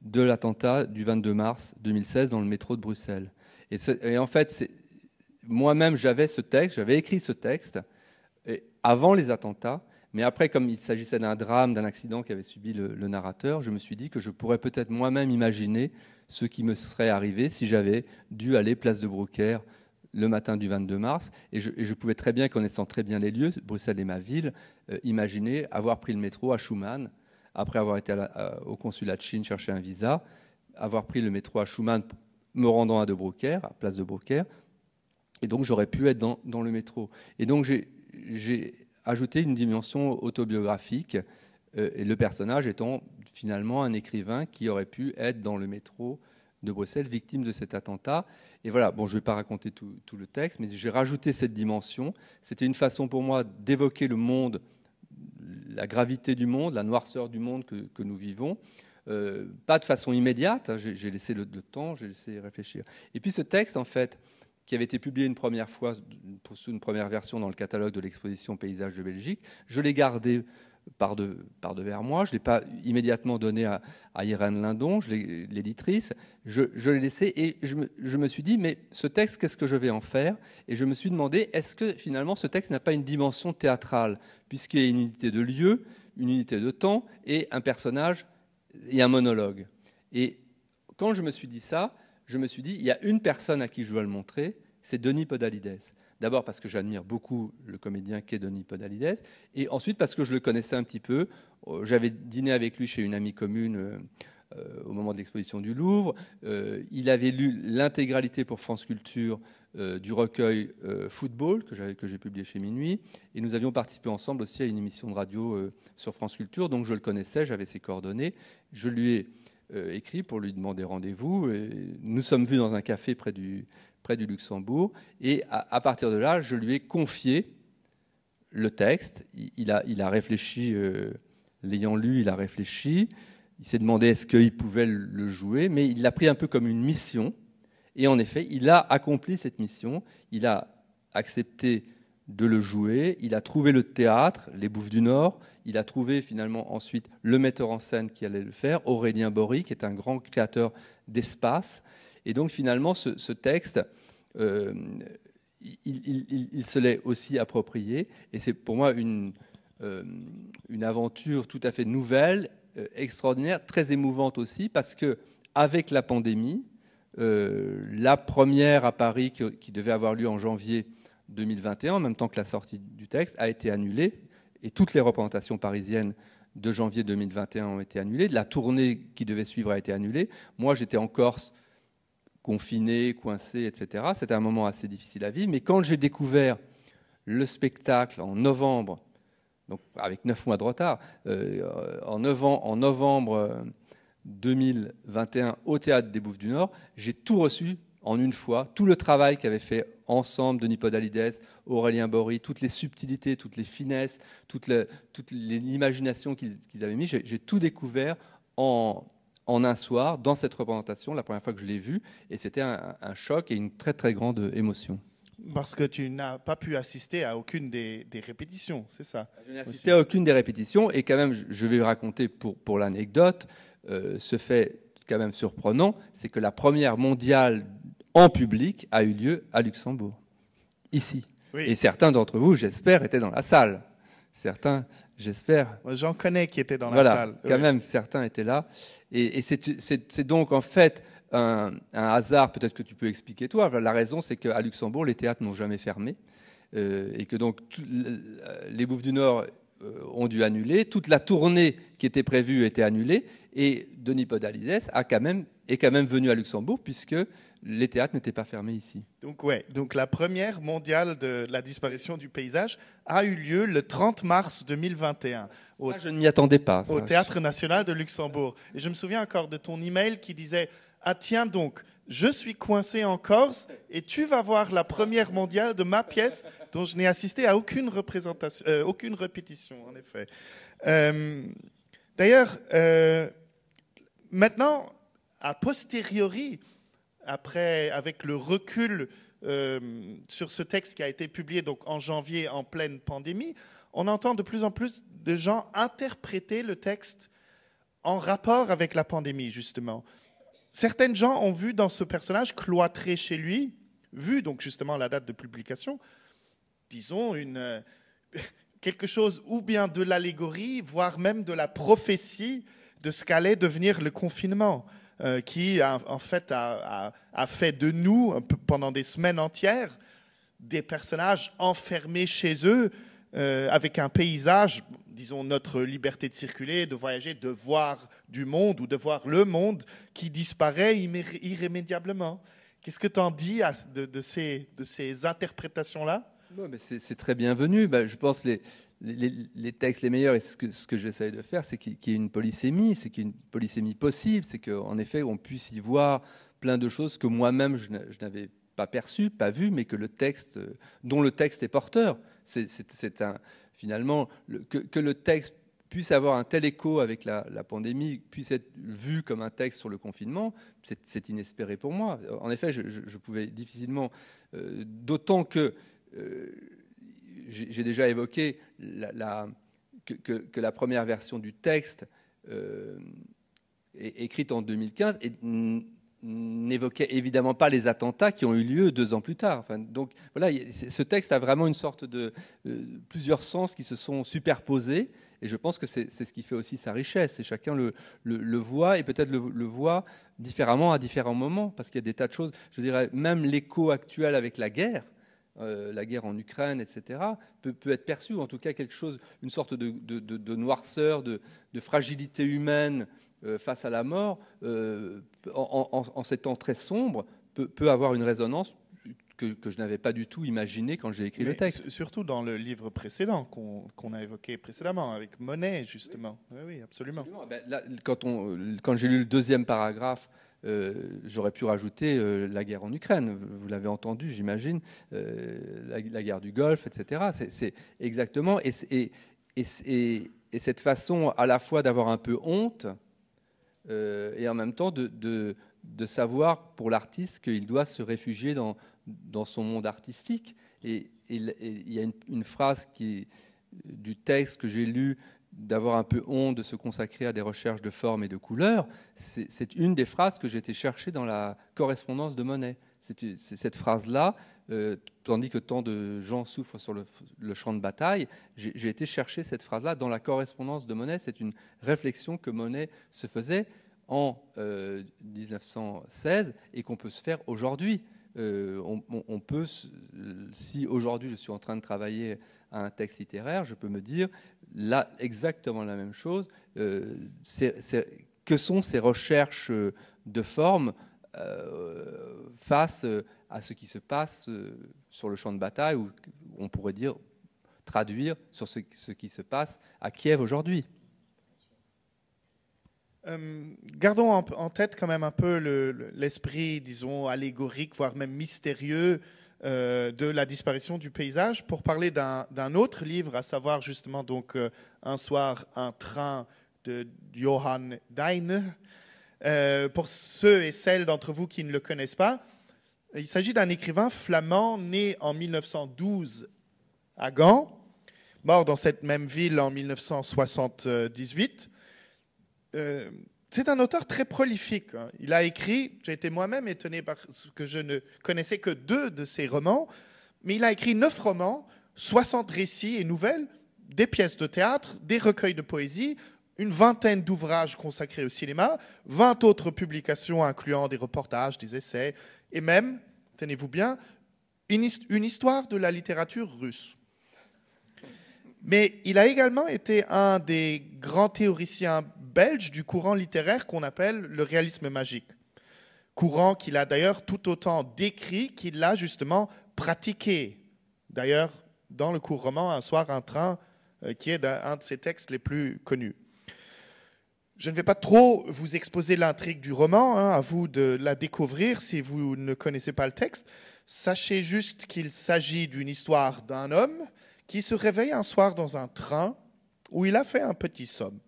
de l'attentat du 22 mars 2016 dans le métro de Bruxelles. Et, en fait, moi-même, j'avais ce texte, j'avais écrit ce texte avant les attentats, mais après, comme il s'agissait d'un drame, d'un accident qu'avait subi le, narrateur, je me suis dit que je pourrais peut-être moi-même imaginer ce qui me serait arrivé si j'avais dû aller place de Brocaire le matin du 22 mars. Et je, pouvais très bien, connaissant très bien les lieux, Bruxelles est ma ville, euh, imaginer avoir pris le métro à Schumann, après avoir été au consulat de Chine chercher un visa, avoir pris le métro à Schumann, me rendant à De Brocaire, à place de Brocaire. Et donc j'aurais pu être dans, dans le métro. Et donc j'ai ajouter une dimension autobiographique, euh, et le personnage étant finalement un écrivain qui aurait pu être dans le métro de Bruxelles, victime de cet attentat. Et voilà, bon, je ne vais pas raconter tout, le texte, mais j'ai rajouté cette dimension. C'était une façon pour moi d'évoquer le monde, la gravité du monde, la noirceur du monde que, nous vivons. Euh, pas de façon immédiate, hein, j'ai laissé le temps, j'ai laissé réfléchir. Et puis ce texte, en fait, qui avait été publié une première fois sous une première version dans le catalogue de l'exposition Paysages de Belgique. Je l'ai gardé par, de, par devers moi. Je ne l'ai pas immédiatement donné à, Irène Lindon, l'éditrice. Je, je l'ai laissé et je me, je me, suis dit, mais ce texte, qu'est-ce que je vais en faire Et je me suis demandé, est-ce que finalement ce texte n'a pas une dimension théâtrale, puisqu'il y a une unité de lieu, une unité de temps et un personnage et un monologue Et quand je me suis dit ça, je me suis dit, il y a une personne à qui je dois le montrer, c'est Denis Podalides. D'abord parce que j'admire beaucoup le comédien qu'est Denis Podalides, et ensuite parce que je le connaissais un petit peu. Euh, j'avais dîné avec lui chez une amie commune euh, euh, au moment de l'exposition du Louvre. il avait lu l'intégralité pour France Culture du recueil Football que j'ai publié chez Minuit, et nous avions participé ensemble aussi à une émission de radio sur France Culture, donc je le connaissais, j'avais ses coordonnées. Je lui ai euh, écrit pour lui demander rendez-vous. Nous sommes vus dans un café près du, Luxembourg. Et à, partir de là, je lui ai confié le texte. Il, a, réfléchi, euh, l'ayant lu, il a réfléchi. Il s'est demandé est-ce qu'il pouvait le jouer, mais il l'a pris un peu comme une mission. Et en effet, il a accompli cette mission. Il a accepté de le jouer. Il a trouvé le théâtre, les Bouffes du Nord. Il a trouvé finalement ensuite le metteur en scène qui allait le faire, Aurélien Bory, qui est un grand créateur d'espace. Et donc finalement, ce, texte, euh, il, se l'est aussi approprié. Et c'est pour moi une, euh, une aventure tout à fait nouvelle, euh, extraordinaire, très émouvante aussi, parce que avec la pandémie, la première à Paris qui devait avoir lieu en janvier 2021, en même temps que la sortie du texte, a été annulée et toutes les représentations parisiennes de janvier 2021 ont été annulées. La tournée qui devait suivre a été annulée. Moi, j'étais en Corse, confiné, coincé, etc. C'était un moment assez difficile à vivre. Mais quand j'ai découvert le spectacle en novembre, donc avec neuf mois de retard, euh, en novembre 2021 euh, au Théâtre des Bouffes du Nord, j'ai tout reçu en une fois tout le travail qu'avaient fait ensemble Denis Podalides, Aurélien Bory, toutes les subtilités, toutes les finesses, toute l'imagination qu'ils avaient mis. J'ai tout découvert en, en un soir dans cette représentation, la première fois que je l'ai vue, et c'était un, choc et une très très grande émotion. Parce que tu n'as pas pu assister à aucune des, répétitions, c'est ça Je n'ai assisté à aucune des répétitions, et quand même, je vais raconter pour, pour l'anecdote, euh, ce fait quand même surprenant, c'est que la première mondiale en public a eu lieu à Luxembourg, ici. Et certains d'entre vous, j'espère, étaient dans la salle. Certains, j'espère. J'en connais qui étaient dans la salle. Quand même, certains étaient là. Et, c'est donc en fait un, hasard, peut-être que tu peux expliquer toi. La raison, c'est qu'à Luxembourg, les théâtres n'ont jamais fermé. Euh, et que donc les Bouffes du Nord euh, ont dû annuler. Toute la tournée qui était prévue était annulée. Et Denis Podalides a quand même, est quand même venu à Luxembourg, puisque les théâtres n'étaient pas fermés ici. Donc, ouais, donc la première mondiale de la disparition du paysage a eu lieu le 30 mars 2021. Au, je ne m'y attendais pas. Au Théâtre National de Luxembourg. Et je me souviens encore de ton email qui disait Ah, tiens donc, je suis coincé en Corse et tu vas voir la première mondiale de ma pièce dont je n'ai assisté à aucune, représentation, euh, aucune répétition, en effet. Euh, d'ailleurs, euh, maintenant, a posteriori, après, avec le recul euh, sur ce texte qui a été publié donc en janvier en pleine pandémie, on entend de plus en plus de gens interpréter le texte en rapport avec la pandémie, justement. Certaines gens ont vu dans ce personnage cloîtré chez lui, vu donc justement la date de publication, disons une, quelque chose ou bien de l'allégorie, voire même de la prophétie de ce qu'allait devenir le confinement. Euh, qui en fait a, fait de nous euh, pendant des semaines entières des personnages enfermés chez eux euh, avec un paysage, disons notre liberté de circuler, de voyager, de voir du monde ou de voir le monde qui disparaît irrémédiablement. Qu'est-ce que tu en dis de, de, ces, de ces interprétations-là non, mais c'est très bienvenu. Bah, je pense les, les, textes les meilleurs, et ce que, ce que de faire, c'est qu'il y ait une polysémie, c'est qu'il y ait une polysémie possible, c'est qu'en effet, on puisse y voir plein de choses que moi-même, je n'avais pas perçues, pas vues, mais que le texte, dont le texte est porteur. C'est un, finalement, que, le texte puisse avoir un tel écho avec la, pandémie, puisse être vu comme un texte sur le confinement, c'est inespéré pour moi. En effet, je, pouvais difficilement, euh, d'autant que... Euh, j'ai déjà évoqué la, que, la première version du texte, euh, écrite en 2015, n'évoquait évidemment pas les attentats qui ont eu lieu deux ans plus tard. donc voilà, ce texte a vraiment une sorte de euh, plusieurs sens qui se sont superposés. Et je pense que c'est ce qui fait aussi sa richesse. Et chacun le, voit et peut-être le, le, voit différemment à différents moments, parce qu'il y a des tas de choses. Je dirais même l'écho actuel avec la guerre euh, la guerre en Ukraine, etc., peut, être perçu, ou en tout cas quelque chose, une sorte de, noirceur, de, fragilité humaine euh, face à la mort, euh, en, ces temps très sombres, peut, avoir une résonance que, je n'avais pas du tout imaginée quand j'ai écrit le texte. Surtout dans le livre précédent qu'on a évoqué précédemment, avec Monet, justement. Oui, oui, absolument. Eh ben, quand j'ai lu le deuxième paragraphe euh, j'aurais pu rajouter euh, la guerre en Ukraine, vous l'avez entendu, j'imagine, euh, la, guerre du Golfe, etc. C'est exactement. Et, cette façon à la fois d'avoir un peu honte et en même temps de, savoir pour l'artiste qu'il doit se réfugier dans, dans son monde artistique. Et il y a une, phrase qui, du texte que j'ai lu d'avoir un peu honte de se consacrer à des recherches de forme et de couleur, c'est une des phrases que j'étais chercher dans la correspondance de Monet. C'est cette phrase-là, euh, tandis que tant de gens souffrent sur le, champ de bataille, j'ai été chercher cette phrase-là dans la correspondance de Monet. C'est une réflexion que Monet se faisait en 1916 euh, et qu'on peut se faire aujourd'hui. Euh, peut, si aujourd'hui je suis en train de travailler à un texte littéraire, je peux me dire là exactement la même chose. Euh, que sont ces recherches de forme euh, face euh, à ce qui se passe sur le champ de bataille, ou on pourrait dire traduire sur ce, qui se passe à Kiev aujourd'hui gardons en, tête quand même un peu l'esprit, le, disons, allégorique, voire même mystérieux euh, de la disparition du paysage pour parler d'un autre livre, à savoir justement donc euh, Un soir, un train de Johann Deine. Euh, pour ceux et celles d'entre vous qui ne le connaissent pas, il s'agit d'un écrivain flamand né en 1912 à Gand, mort dans cette même ville en 1978 c'est un auteur très prolifique. Hein. Il a écrit, j'ai été moi-même étonné par ce que je ne connaissais que deux de ses romans, mais il a écrit neuf romans, 60 récits et nouvelles, des pièces de théâtre, des recueils de poésie, une vingtaine d'ouvrages consacrés au cinéma, 20 autres publications incluant des reportages, des essais, et même, tenez-vous bien, une histoire de la littérature russe. Mais il a également été un des grands théoriciens belge du courant littéraire qu'on appelle le réalisme magique. Courant qu'il a d'ailleurs tout autant décrit qu'il l'a justement pratiqué. D'ailleurs, dans le court roman Un soir un train, euh, qui est un de ses textes les plus connus. Je ne vais pas trop vous exposer l'intrigue du roman, hein, à vous de la découvrir si vous ne connaissez pas le texte. Sachez juste qu'il s'agit d'une histoire d'un homme qui se réveille un soir dans un train où il a fait un petit somme.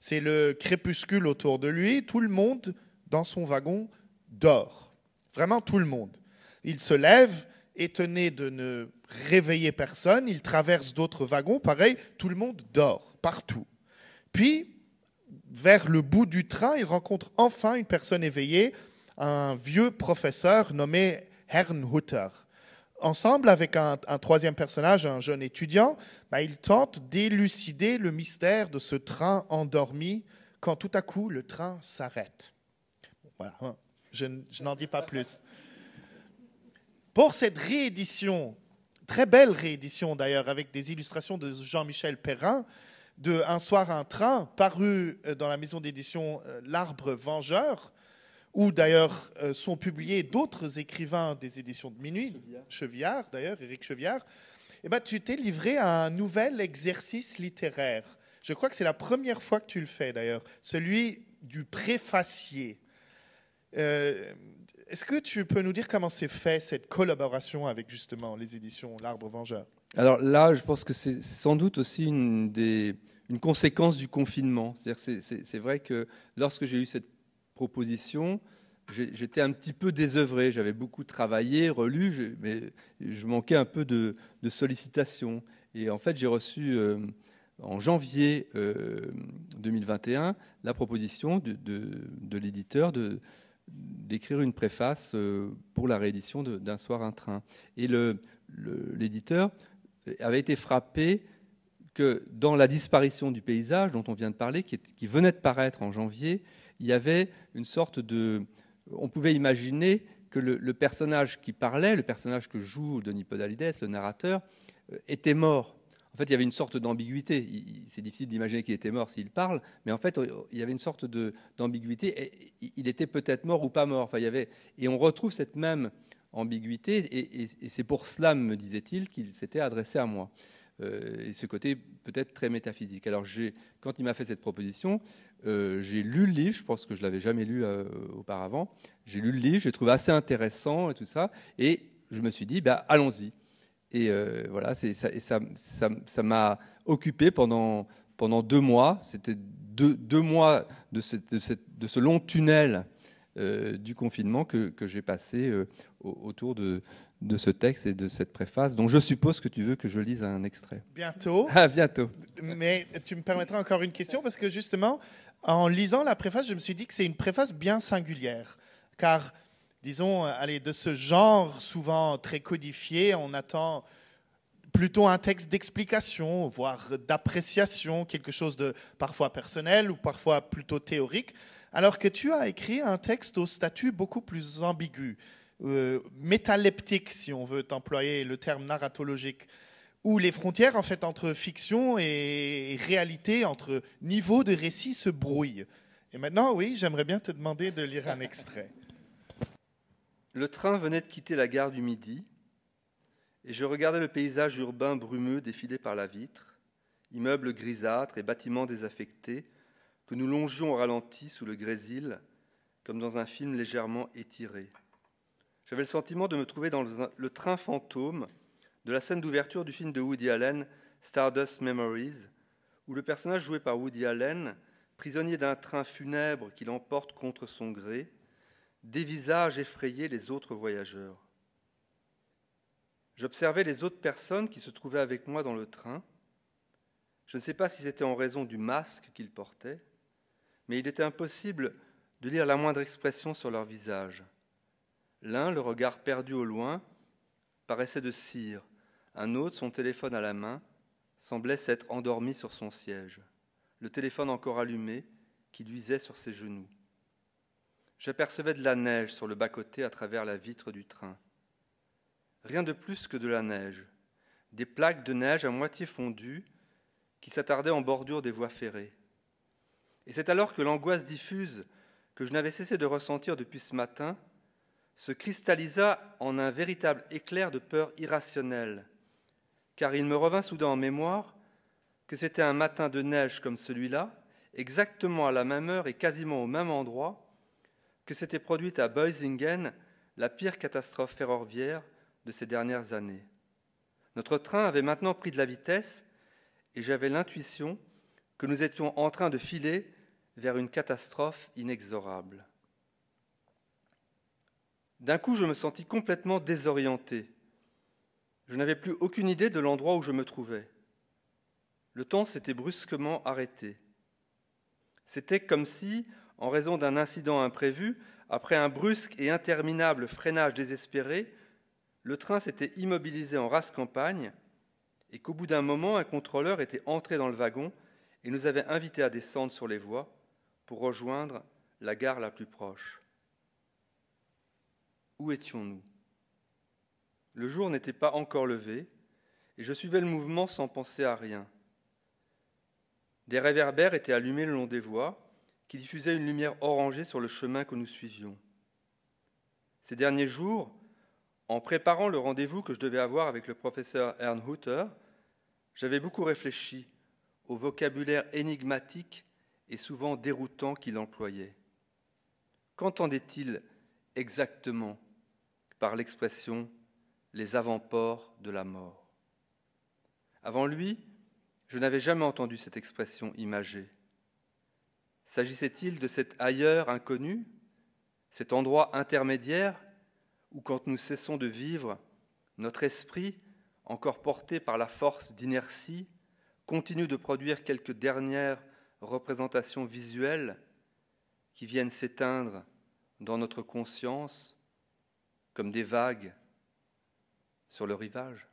C'est le crépuscule autour de lui. Tout le monde dans son wagon dort. Vraiment tout le monde. Il se lève, étonné de ne réveiller personne. Il traverse d'autres wagons. Pareil, tout le monde dort partout. Puis, vers le bout du train, il rencontre enfin une personne éveillée, un vieux professeur nommé Hutter ensemble avec un, troisième personnage, un jeune étudiant, bah, il tente d'élucider le mystère de ce train endormi quand tout à coup le train s'arrête. Voilà, hein, je, je n'en dis pas plus. Pour cette réédition, très belle réédition d'ailleurs, avec des illustrations de Jean-Michel Perrin, de Un soir un train, paru euh, dans la maison d'édition euh, L'Arbre Vengeur, où d'ailleurs euh, sont publiés d'autres écrivains des éditions de Minuit, Chevillard, d'ailleurs, Eric Chevillard, eh ben, tu t'es livré à un nouvel exercice littéraire. Je crois que c'est la première fois que tu le fais d'ailleurs, celui du préfacier. Euh, est-ce que tu peux nous dire comment s'est fait cette collaboration avec justement les éditions L'Arbre Vengeur Alors là, je pense que c'est sans doute aussi une, des, une conséquence du confinement. C'est vrai que lorsque j'ai eu cette proposition, j'étais un petit peu désœuvré. J'avais beaucoup travaillé, relu, mais je manquais un peu de, de sollicitations. Et en fait, j'ai reçu euh, en janvier 2021 euh, la proposition de, l'éditeur de d'écrire une préface euh, pour la réédition d'un soir un train. Et l'éditeur le, avait été frappé que dans la disparition du paysage dont on vient de parler, qui, qui venait de paraître en janvier, il y avait une sorte de... On pouvait imaginer que le, personnage qui parlait, le personnage que joue Denis Podalides, le narrateur, euh, était mort. En fait, il y avait une sorte d'ambiguïté. C'est difficile d'imaginer qu'il était mort s'il parle, mais en fait, euh, il y avait une sorte d'ambiguïté. Il était peut-être mort ou pas mort. Enfin, y avait, et on retrouve cette même ambiguïté, et, c'est pour cela, me disait-il, qu'il s'était adressé à moi. Euh, et ce côté peut-être très métaphysique. Alors, quand il m'a fait cette proposition, euh, j'ai lu le livre, je pense que je l'avais jamais lu euh, auparavant. J'ai lu le livre, j'ai trouvé assez intéressant et tout ça, et je me suis dit, bah, allons-y. Et euh, voilà, c'est, ça, et ça, m'a occupé pendant, pendant deux mois. C'était deux, mois de, de, ce long tunnel du confinement que, que j'ai passé autour de, de ce texte et de cette préface, dont je suppose que tu veux que je lise un extrait. Bientôt. À ah, bientôt. Mais tu me permettras encore une question, parce que justement, en lisant la préface, je me suis dit que c'est une préface bien singulière, car, disons, allez, de ce genre souvent très codifié, on attend plutôt un texte d'explication, voire d'appréciation, quelque chose de parfois personnel ou parfois plutôt théorique, alors que tu as écrit un texte au statut beaucoup plus ambigu, euh, métaleptique, si on veut employer le terme narratologique où les frontières en fait entre fiction et réalité, entre niveaux de récit se brouillent. Et maintenant, oui, j'aimerais bien te demander de lire un extrait. Le train venait de quitter la gare du Midi et je regardais le paysage urbain brumeux défilé par la vitre, immeubles grisâtres et bâtiments désaffectés que nous longions au ralenti sous le grésil comme dans un film légèrement étiré. J'avais le sentiment de me trouver dans le train fantôme de la scène d'ouverture du film de Woody Allen, Stardust Memories, où le personnage joué par Woody Allen, prisonnier d'un train funèbre qui l'emporte contre son gré, dévisage effrayé les autres voyageurs. J'observais les autres personnes qui se trouvaient avec moi dans le train. Je ne sais pas si c'était en raison du masque qu'ils portaient, mais il était impossible de lire la moindre expression sur leur visage. L'un, le regard perdu au loin, paraissait de cire, un autre, son téléphone à la main, semblait s'être endormi sur son siège, le téléphone encore allumé, qui luisait sur ses genoux. J'apercevais de la neige sur le bas-côté à travers la vitre du train. Rien de plus que de la neige, des plaques de neige à moitié fondues qui s'attardaient en bordure des voies ferrées. Et c'est alors que l'angoisse diffuse que je n'avais cessé de ressentir depuis ce matin se cristallisa en un véritable éclair de peur irrationnelle car il me revint soudain en mémoire que c'était un matin de neige comme celui-là, exactement à la même heure et quasiment au même endroit, que s'était produite à Beusingen la pire catastrophe ferroviaire de ces dernières années. Notre train avait maintenant pris de la vitesse et j'avais l'intuition que nous étions en train de filer vers une catastrophe inexorable. D'un coup, je me sentis complètement désorienté. Je n'avais plus aucune idée de l'endroit où je me trouvais. Le temps s'était brusquement arrêté. C'était comme si, en raison d'un incident imprévu, après un brusque et interminable freinage désespéré, le train s'était immobilisé en race campagne et qu'au bout d'un moment, un contrôleur était entré dans le wagon et nous avait invités à descendre sur les voies pour rejoindre la gare la plus proche. Où étions-nous le jour n'était pas encore levé, et je suivais le mouvement sans penser à rien. Des réverbères étaient allumés le long des voies, qui diffusaient une lumière orangée sur le chemin que nous suivions. Ces derniers jours, en préparant le rendez-vous que je devais avoir avec le professeur Ernhutter, j'avais beaucoup réfléchi au vocabulaire énigmatique et souvent déroutant qu'il employait. Qu'entendait-il exactement par l'expression les avant-ports de la mort. Avant lui, je n'avais jamais entendu cette expression imagée. S'agissait-il de cet ailleurs inconnu, cet endroit intermédiaire où, quand nous cessons de vivre, notre esprit, encore porté par la force d'inertie, continue de produire quelques dernières représentations visuelles qui viennent s'éteindre dans notre conscience comme des vagues sur le rivage?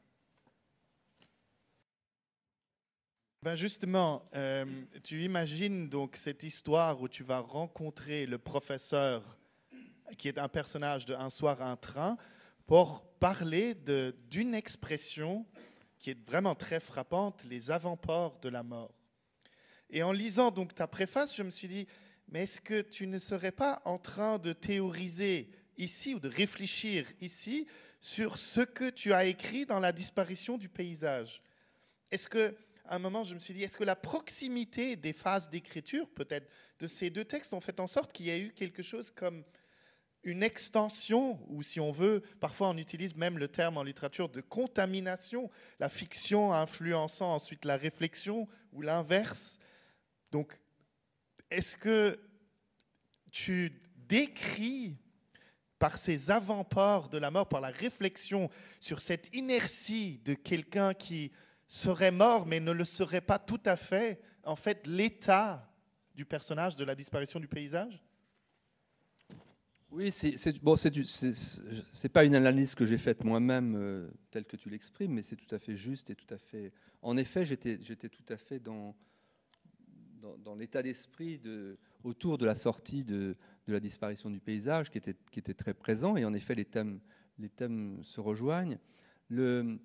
Ben justement, euh, tu imagines donc cette histoire où tu vas rencontrer le professeur, qui est un personnage de Un soir, un train, pour parler d'une expression qui est vraiment très frappante, les avant-ports de la mort. Et en lisant donc ta préface, je me suis dit, mais est-ce que tu ne serais pas en train de théoriser ici ou de réfléchir ici sur ce que tu as écrit dans la disparition du paysage. Est-ce que, à un moment, je me suis dit, est-ce que la proximité des phases d'écriture, peut-être, de ces deux textes ont fait en sorte qu'il y a eu quelque chose comme une extension, ou si on veut, parfois on utilise même le terme en littérature de contamination, la fiction influençant ensuite la réflexion ou l'inverse. Donc, est-ce que tu décris par ces avant-ports de la mort, par la réflexion sur cette inertie de quelqu'un qui serait mort mais ne le serait pas tout à fait, en fait, l'état du personnage de la disparition du paysage Oui, c'est bon, c'est pas une analyse que j'ai faite moi-même euh, telle que tu l'exprimes, mais c'est tout à fait juste et tout à fait. En effet, j'étais tout à fait dans, dans l'état d'esprit de autour de la sortie de, la disparition du paysage qui était, qui était, très présent. Et en effet, les thèmes, les thèmes se rejoignent. Le,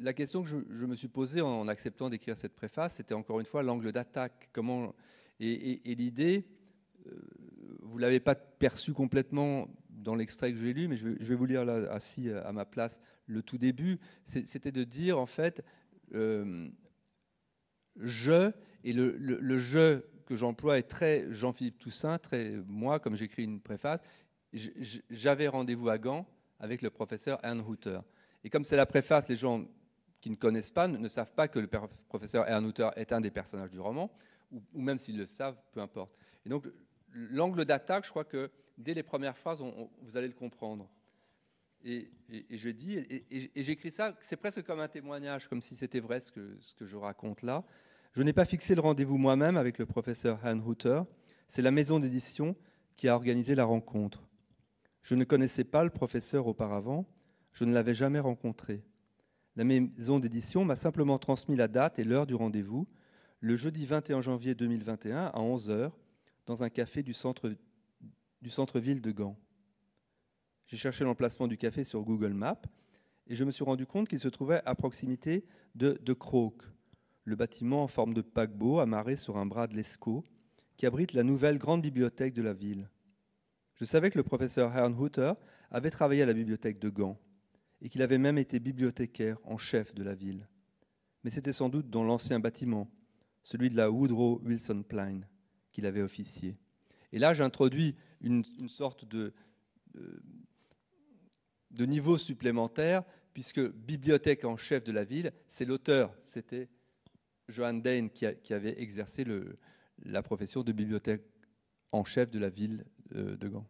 la question que je, me suis posée en acceptant d'écrire cette préface, c'était encore une fois l'angle d'attaque. Comment et, l'idée, vous euh, vous l'avez pas perçu complètement dans l'extrait que j'ai lu, mais je, vais vous lire là assis à ma place le tout début. C'était de dire en fait, euh, je et le, le, le je que j'emploie est très Jean-Philippe Toussaint, très moi, comme j'écris une préface. J'avais rendez-vous à Gand avec le professeur Ernouter. Et comme c'est la préface, les gens qui ne connaissent pas ne savent pas que le professeur Ernouter est un des personnages du roman, ou, même s'ils le savent, peu importe. Et donc, l'angle d'attaque, je crois que dès les premières phrases, vous allez le comprendre. Et, je dis, et, j'écris ça, c'est presque comme un témoignage, comme si c'était vrai ce que je raconte là. Je n'ai pas fixé le rendez-vous moi-même avec le professeur Hooter. c'est la maison d'édition qui a organisé la rencontre. Je ne connaissais pas le professeur auparavant, je ne l'avais jamais rencontré. La maison d'édition m'a simplement transmis la date et l'heure du rendez-vous, le jeudi 21 janvier 2021 à 11h, dans un café du centre-ville de Gand. J'ai cherché l'emplacement du café sur Google Maps et je me suis rendu compte qu'il se trouvait à proximité de De Croque, le bâtiment en forme de paquebot amarré sur un bras de l'Escaut qui abrite la nouvelle grande bibliothèque de la ville. Je savais que le professeur Herrnhuter avait travaillé à la bibliothèque de Gand et qu'il avait même été bibliothécaire en chef de la ville. Mais c'était sans doute dans l'ancien bâtiment, celui de la Woodrow Wilson Plain, qu'il avait officié. Et là, j'introduis une, sorte de, euh, de niveau supplémentaire, puisque bibliothèque en chef de la ville, c'est l'auteur, c'était Johan Dane, qui, avait exercé le, la profession de bibliothèque en chef de la ville euh, de Gand.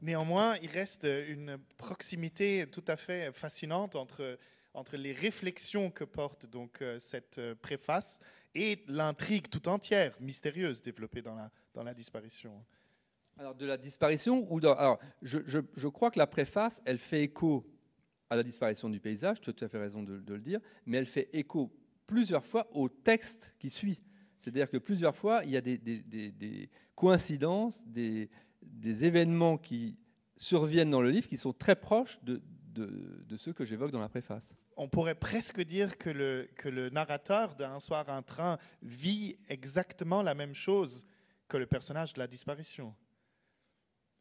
Néanmoins, il reste une proximité tout à fait fascinante entre, entre les réflexions que porte donc euh, cette euh, préface et l'intrigue tout entière, mystérieuse, développée dans la, dans la disparition. Alors, de la disparition ou alors, je, je crois que la préface, elle fait écho à la disparition du paysage, tu as tout à fait raison de, le dire, mais elle fait écho plusieurs fois au texte qui suit. C'est-à-dire que plusieurs fois, il y a des, coïncidences, des, événements qui surviennent dans le livre qui sont très proches de, ceux que j'évoque dans la préface. On pourrait presque dire que le, que le narrateur d'un soir un train vit exactement la même chose que le personnage de la disparition.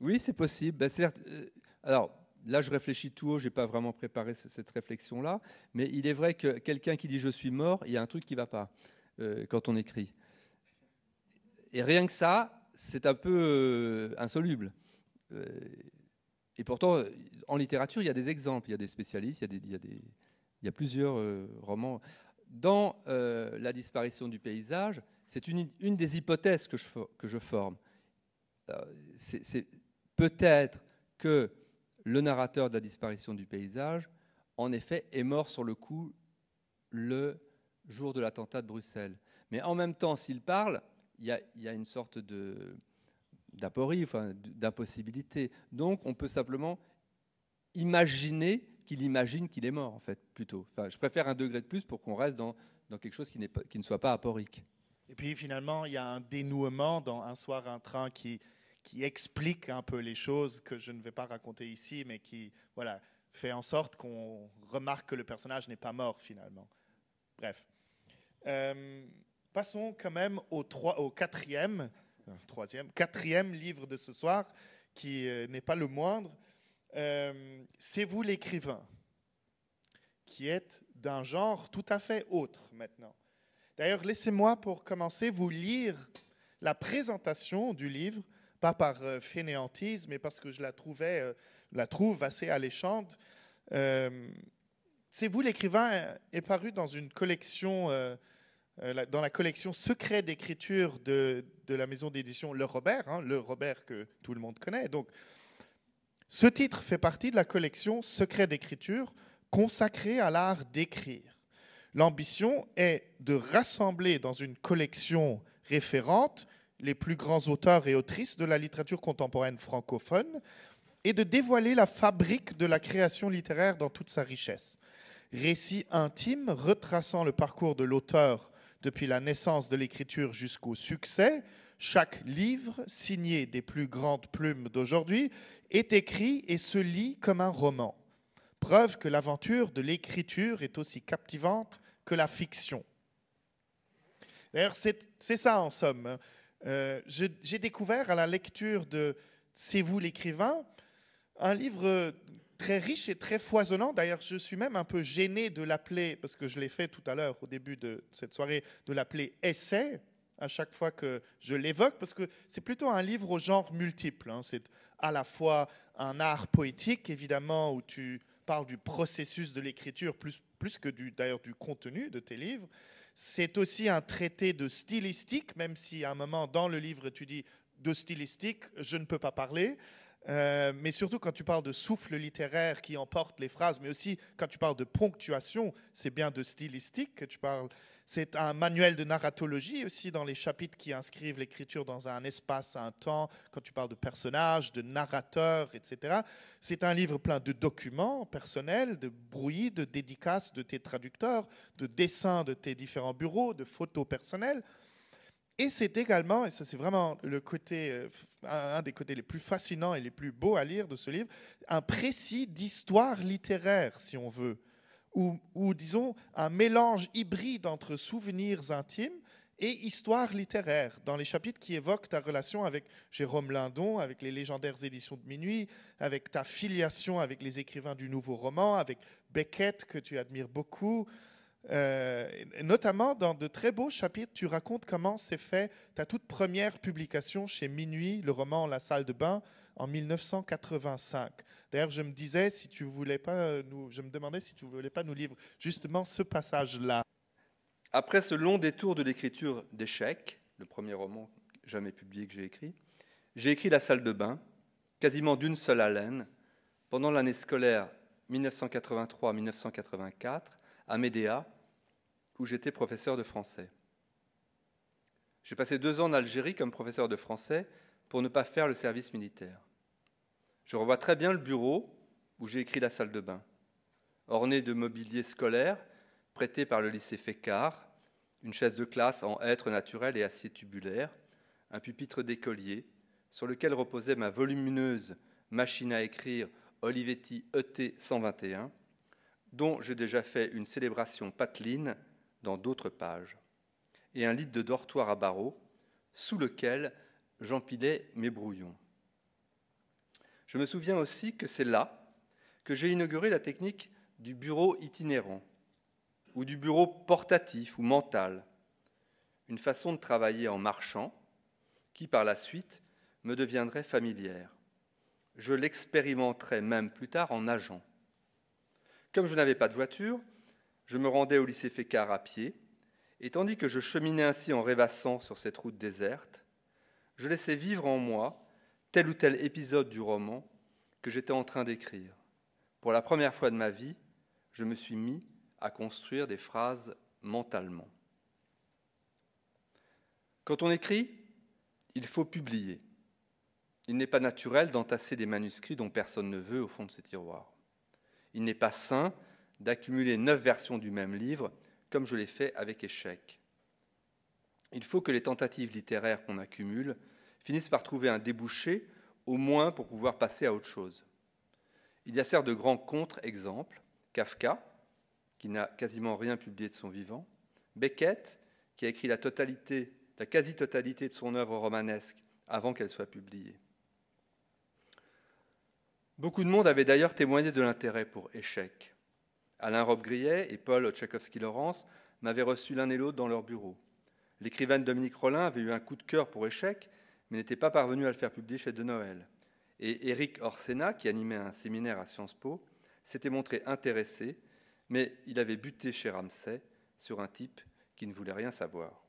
Oui, c'est possible. Ben, Certes, euh, alors, là, je réfléchis tout haut, je n'ai pas vraiment préparé cette réflexion-là, mais il est vrai que quelqu'un qui dit je suis mort, il y a un truc qui ne va pas euh, quand on écrit. Et rien que ça, c'est un peu euh, insoluble. Euh, et pourtant, en littérature, il y a des exemples, il y a des spécialistes, il y a, plusieurs romans. Dans La disparition du paysage, c'est une, des hypothèses que je forme. C'est peut-être que le narrateur de la disparition du paysage, en effet, est mort sur le coup le jour de l'attentat de Bruxelles. Mais en même temps, s'il parle, il y, a une sorte de d'aporie, enfin, d'impossibilité. Donc, on peut simplement imaginer qu'il imagine qu'il est mort, en fait, plutôt. Enfin, je préfère un degré de plus pour qu'on reste dans, quelque chose qui, qui ne soit pas aporique. Et puis, finalement, il y a un dénouement dans Un soir, un train qui, qui explique un peu les choses que je ne vais pas raconter ici, mais qui voilà, fait en sorte qu'on remarque que le personnage n'est pas mort finalement. Bref. Euh, passons quand même au, au quatrième, euh, troisième, quatrième livre de ce soir, qui euh, n'est pas le moindre. C'est vous l'écrivain, qui est d'un genre tout à fait autre maintenant. D'ailleurs, laissez-moi pour commencer vous lire la présentation du livre pas par euh, fainéantise, mais parce que je la trouvais, euh, la trouve assez alléchante. Euh, c'est vous, l'écrivain est paru dans une collection, dans la collection Secret d'écriture de, la maison d'édition Le Robert, hein, Le Robert que tout le monde connaît. Donc, ce titre fait partie de la collection Secret d'écriture consacrée à l'art d'écrire. L'ambition est de rassembler dans une collection référente les plus grands auteurs et autrices de la littérature contemporaine francophone et de dévoiler la fabrique de la création littéraire dans toute sa richesse. Récits intimes retraçant le parcours de l'auteur depuis la naissance de l'écriture jusqu'au succès, chaque livre, signé des plus grandes plumes d'aujourd'hui, est écrit et se lit comme un roman. Preuve que l'aventure de l'écriture est aussi captivante que la fiction. D'ailleurs, c'est ça en somme. Hein. Euh, j'ai découvert à la lecture de C'est vous l'écrivain, un livre très riche et très foisonnant. D'ailleurs, je suis même un peu gêné de l'appeler, parce que je l'ai fait tout à l'heure au début de cette soirée, de l'appeler essai à chaque fois que je l'évoque, parce que c'est plutôt un livre au genre multiple. Hein. C'est à la fois un art poétique, évidemment, où tu parles du processus de l'écriture plus, plus que d'ailleurs du contenu de tes livres, c'est aussi un traité de stylistique, même si à un moment dans le livre tu dis de stylistique, je ne peux pas parler. Euh, mais surtout quand tu parles de souffle littéraire qui emporte les phrases, mais aussi quand tu parles de ponctuation, c'est bien de stylistique que tu parles. C'est un manuel de narratologie aussi dans les chapitres qui inscrivent l'écriture dans un espace, un temps, quand tu parles de personnages, de narrateurs, etc. C'est un livre plein de documents personnels, de bruits, de dédicaces de tes traducteurs, de dessins de tes différents bureaux, de photos personnelles. Et c'est également, et ça c'est vraiment le côté, euh, un des côtés les plus fascinants et les plus beaux à lire de ce livre, un précis d'histoire littéraire, si on veut ou, disons un mélange hybride entre souvenirs intimes et histoire littéraire, dans les chapitres qui évoquent ta relation avec Jérôme Lindon, avec les légendaires éditions de Minuit, avec ta filiation avec les écrivains du Nouveau Roman, avec Beckett, que tu admires beaucoup. Euh, notamment dans de très beaux chapitres, tu racontes comment s'est fait ta toute première publication chez Minuit, le roman La salle de bain, en 1985. D'ailleurs, je me disais si tu voulais pas nous, je me demandais si tu voulais pas nous livrer justement ce passage-là. Après ce long détour de l'écriture d'échecs, le premier roman jamais publié que j'ai écrit, j'ai écrit La salle de bain, quasiment d'une seule haleine, pendant l'année scolaire 1983-1984 à Médéa, où j'étais professeur de français. J'ai passé deux ans en Algérie comme professeur de français pour ne pas faire le service militaire. Je revois très bien le bureau où j'ai écrit la salle de bain, ornée de mobilier scolaire prêté par le lycée Fécard, une chaise de classe en hêtre naturel et acier tubulaire, un pupitre d'écolier, sur lequel reposait ma volumineuse machine à écrire Olivetti e ET 121, dont j'ai déjà fait une célébration pateline dans d'autres pages, et un lit de dortoir à barreaux, sous lequel j'empilais mes brouillons. Je me souviens aussi que c'est là que j'ai inauguré la technique du bureau itinérant, ou du bureau portatif ou mental, une façon de travailler en marchant qui par la suite me deviendrait familière. Je l'expérimenterai même plus tard en nageant. Comme je n'avais pas de voiture, je me rendais au lycée Fécard à pied, et tandis que je cheminais ainsi en rêvassant sur cette route déserte, je laissais vivre en moi tel ou tel épisode du roman que j'étais en train d'écrire. Pour la première fois de ma vie, je me suis mis à construire des phrases mentalement. Quand on écrit, il faut publier. Il n'est pas naturel d'entasser des manuscrits dont personne ne veut au fond de ses tiroirs. Il n'est pas sain d'accumuler neuf versions du même livre, comme je l'ai fait avec échec. Il faut que les tentatives littéraires qu'on accumule finissent par trouver un débouché, au moins pour pouvoir passer à autre chose. Il y a certes de grands contre-exemples, Kafka, qui n'a quasiment rien publié de son vivant, Beckett, qui a écrit la quasi-totalité de son œuvre romanesque avant qu'elle soit publiée. Beaucoup de monde avait d'ailleurs témoigné de l'intérêt pour Échec. Alain Robbe-Grillet et Paul Tchaikovsky-Laurence m'avaient reçu l'un et l'autre dans leur bureau. L'écrivaine Dominique Rollin avait eu un coup de cœur pour Échec mais n'était pas parvenu à le faire publier chez De Noël. Et Éric Orsena, qui animait un séminaire à Sciences Po, s'était montré intéressé, mais il avait buté chez Ramsay sur un type qui ne voulait rien savoir.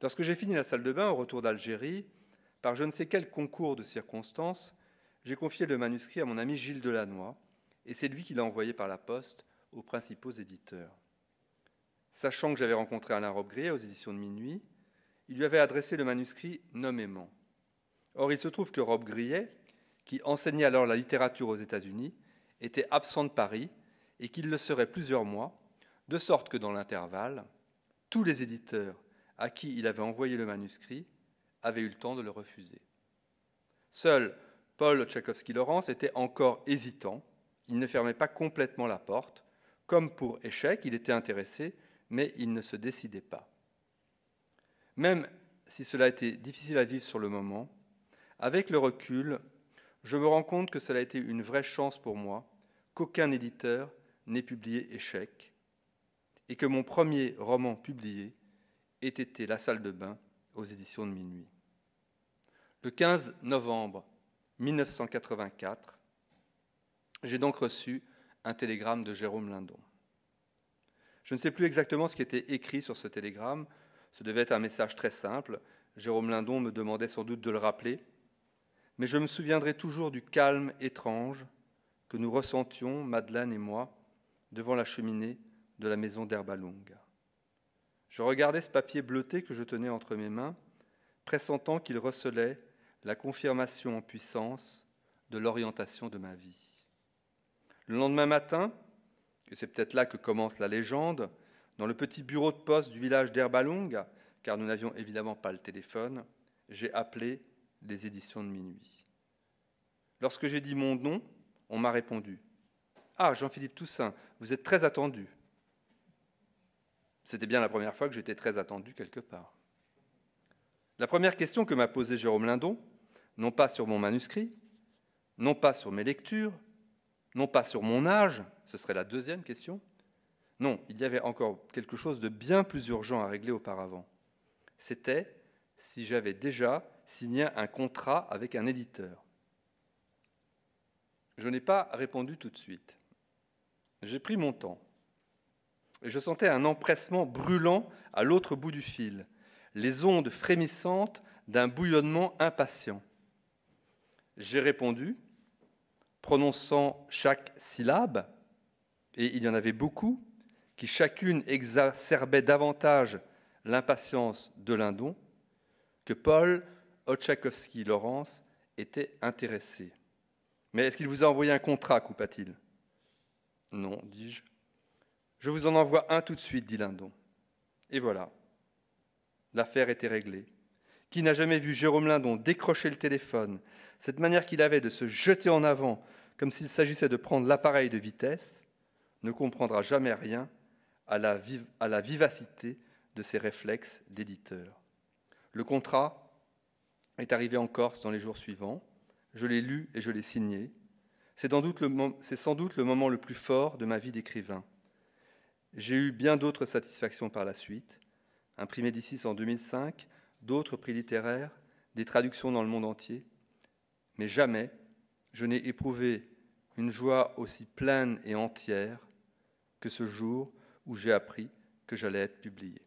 Lorsque j'ai fini la salle de bain au retour d'Algérie, par je ne sais quel concours de circonstances, j'ai confié le manuscrit à mon ami Gilles Delannoy, et c'est lui qui l'a envoyé par la poste aux principaux éditeurs. Sachant que j'avais rencontré Alain Robgré aux éditions de Minuit, il lui avait adressé le manuscrit nommément. Or, il se trouve que Rob Grillet, qui enseignait alors la littérature aux États-Unis, était absent de Paris et qu'il le serait plusieurs mois, de sorte que dans l'intervalle, tous les éditeurs à qui il avait envoyé le manuscrit avaient eu le temps de le refuser. Seul Paul tchaïkovski laurence était encore hésitant, il ne fermait pas complètement la porte, comme pour échec, il était intéressé, mais il ne se décidait pas. Même si cela a été difficile à vivre sur le moment, avec le recul, je me rends compte que cela a été une vraie chance pour moi, qu'aucun éditeur n'ait publié Échec, et que mon premier roman publié ait été La salle de bain aux éditions de minuit. Le 15 novembre 1984, j'ai donc reçu un télégramme de Jérôme Lindon. Je ne sais plus exactement ce qui était écrit sur ce télégramme, ce devait être un message très simple. Jérôme Lindon me demandait sans doute de le rappeler. Mais je me souviendrai toujours du calme étrange que nous ressentions, Madeleine et moi, devant la cheminée de la maison d'Herbalung. Je regardais ce papier bleuté que je tenais entre mes mains, pressentant qu'il recelait la confirmation en puissance de l'orientation de ma vie. Le lendemain matin, et c'est peut-être là que commence la légende, dans le petit bureau de poste du village d'Herbalong, car nous n'avions évidemment pas le téléphone, j'ai appelé les éditions de minuit. Lorsque j'ai dit mon nom, on m'a répondu Ah, Jean-Philippe Toussaint, vous êtes très attendu. C'était bien la première fois que j'étais très attendu quelque part. La première question que m'a posée Jérôme Lindon, non pas sur mon manuscrit, non pas sur mes lectures, non pas sur mon âge, ce serait la deuxième question, non, il y avait encore quelque chose de bien plus urgent à régler auparavant. C'était si j'avais déjà signé un contrat avec un éditeur. Je n'ai pas répondu tout de suite. J'ai pris mon temps. je sentais un empressement brûlant à l'autre bout du fil, les ondes frémissantes d'un bouillonnement impatient. J'ai répondu, prononçant chaque syllabe, et il y en avait beaucoup, qui chacune exacerbait davantage l'impatience de Lindon, que Paul, Otchakovski, Laurence était intéressé. « Mais est-ce qu'il vous a envoyé un contrat coupa-t-il Non, dis-je. Je vous en envoie un tout de suite, dit Lindon. Et voilà. L'affaire était réglée. Qui n'a jamais vu Jérôme Lindon décrocher le téléphone, cette manière qu'il avait de se jeter en avant comme s'il s'agissait de prendre l'appareil de vitesse, ne comprendra jamais rien à la, vivacité de ses réflexes d'éditeur. Le contrat est arrivé en Corse dans les jours suivants. Je l'ai lu et je l'ai signé. C'est sans doute le moment le plus fort de ma vie d'écrivain. J'ai eu bien d'autres satisfactions par la suite. Un prix Médicis en 2005, d'autres prix littéraires, des traductions dans le monde entier. Mais jamais je n'ai éprouvé une joie aussi pleine et entière que ce jour où j'ai appris que j'allais être publié.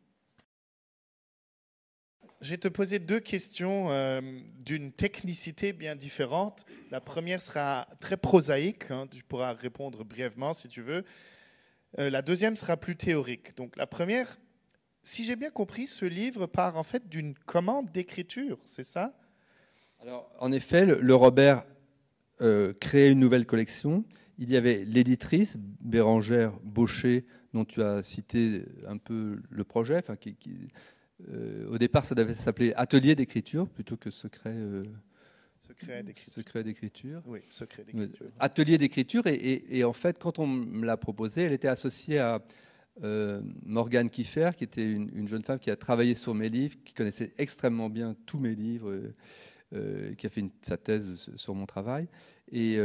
Je vais te poser deux questions euh, d'une technicité bien différente. La première sera très prosaïque, hein, tu pourras répondre brièvement si tu veux. Euh, la deuxième sera plus théorique. Donc la première, si j'ai bien compris, ce livre part en fait d'une commande d'écriture, c'est ça Alors en effet, le, Robert euh, crée une nouvelle collection il y avait l'éditrice Bérangère Baucher, dont tu as cité un peu le projet. Enfin, qui, euh, au départ, ça devait s'appeler Atelier d'écriture plutôt que Secret. Euh, secret d'écriture. Oui, secret d'écriture. Atelier d'écriture. Et, en fait, quand on me l'a proposé, elle était associée à euh, Morgane qui était une, jeune femme qui a travaillé sur mes livres, qui connaissait extrêmement bien tous mes livres, qui a fait sa thèse sur mon travail. Et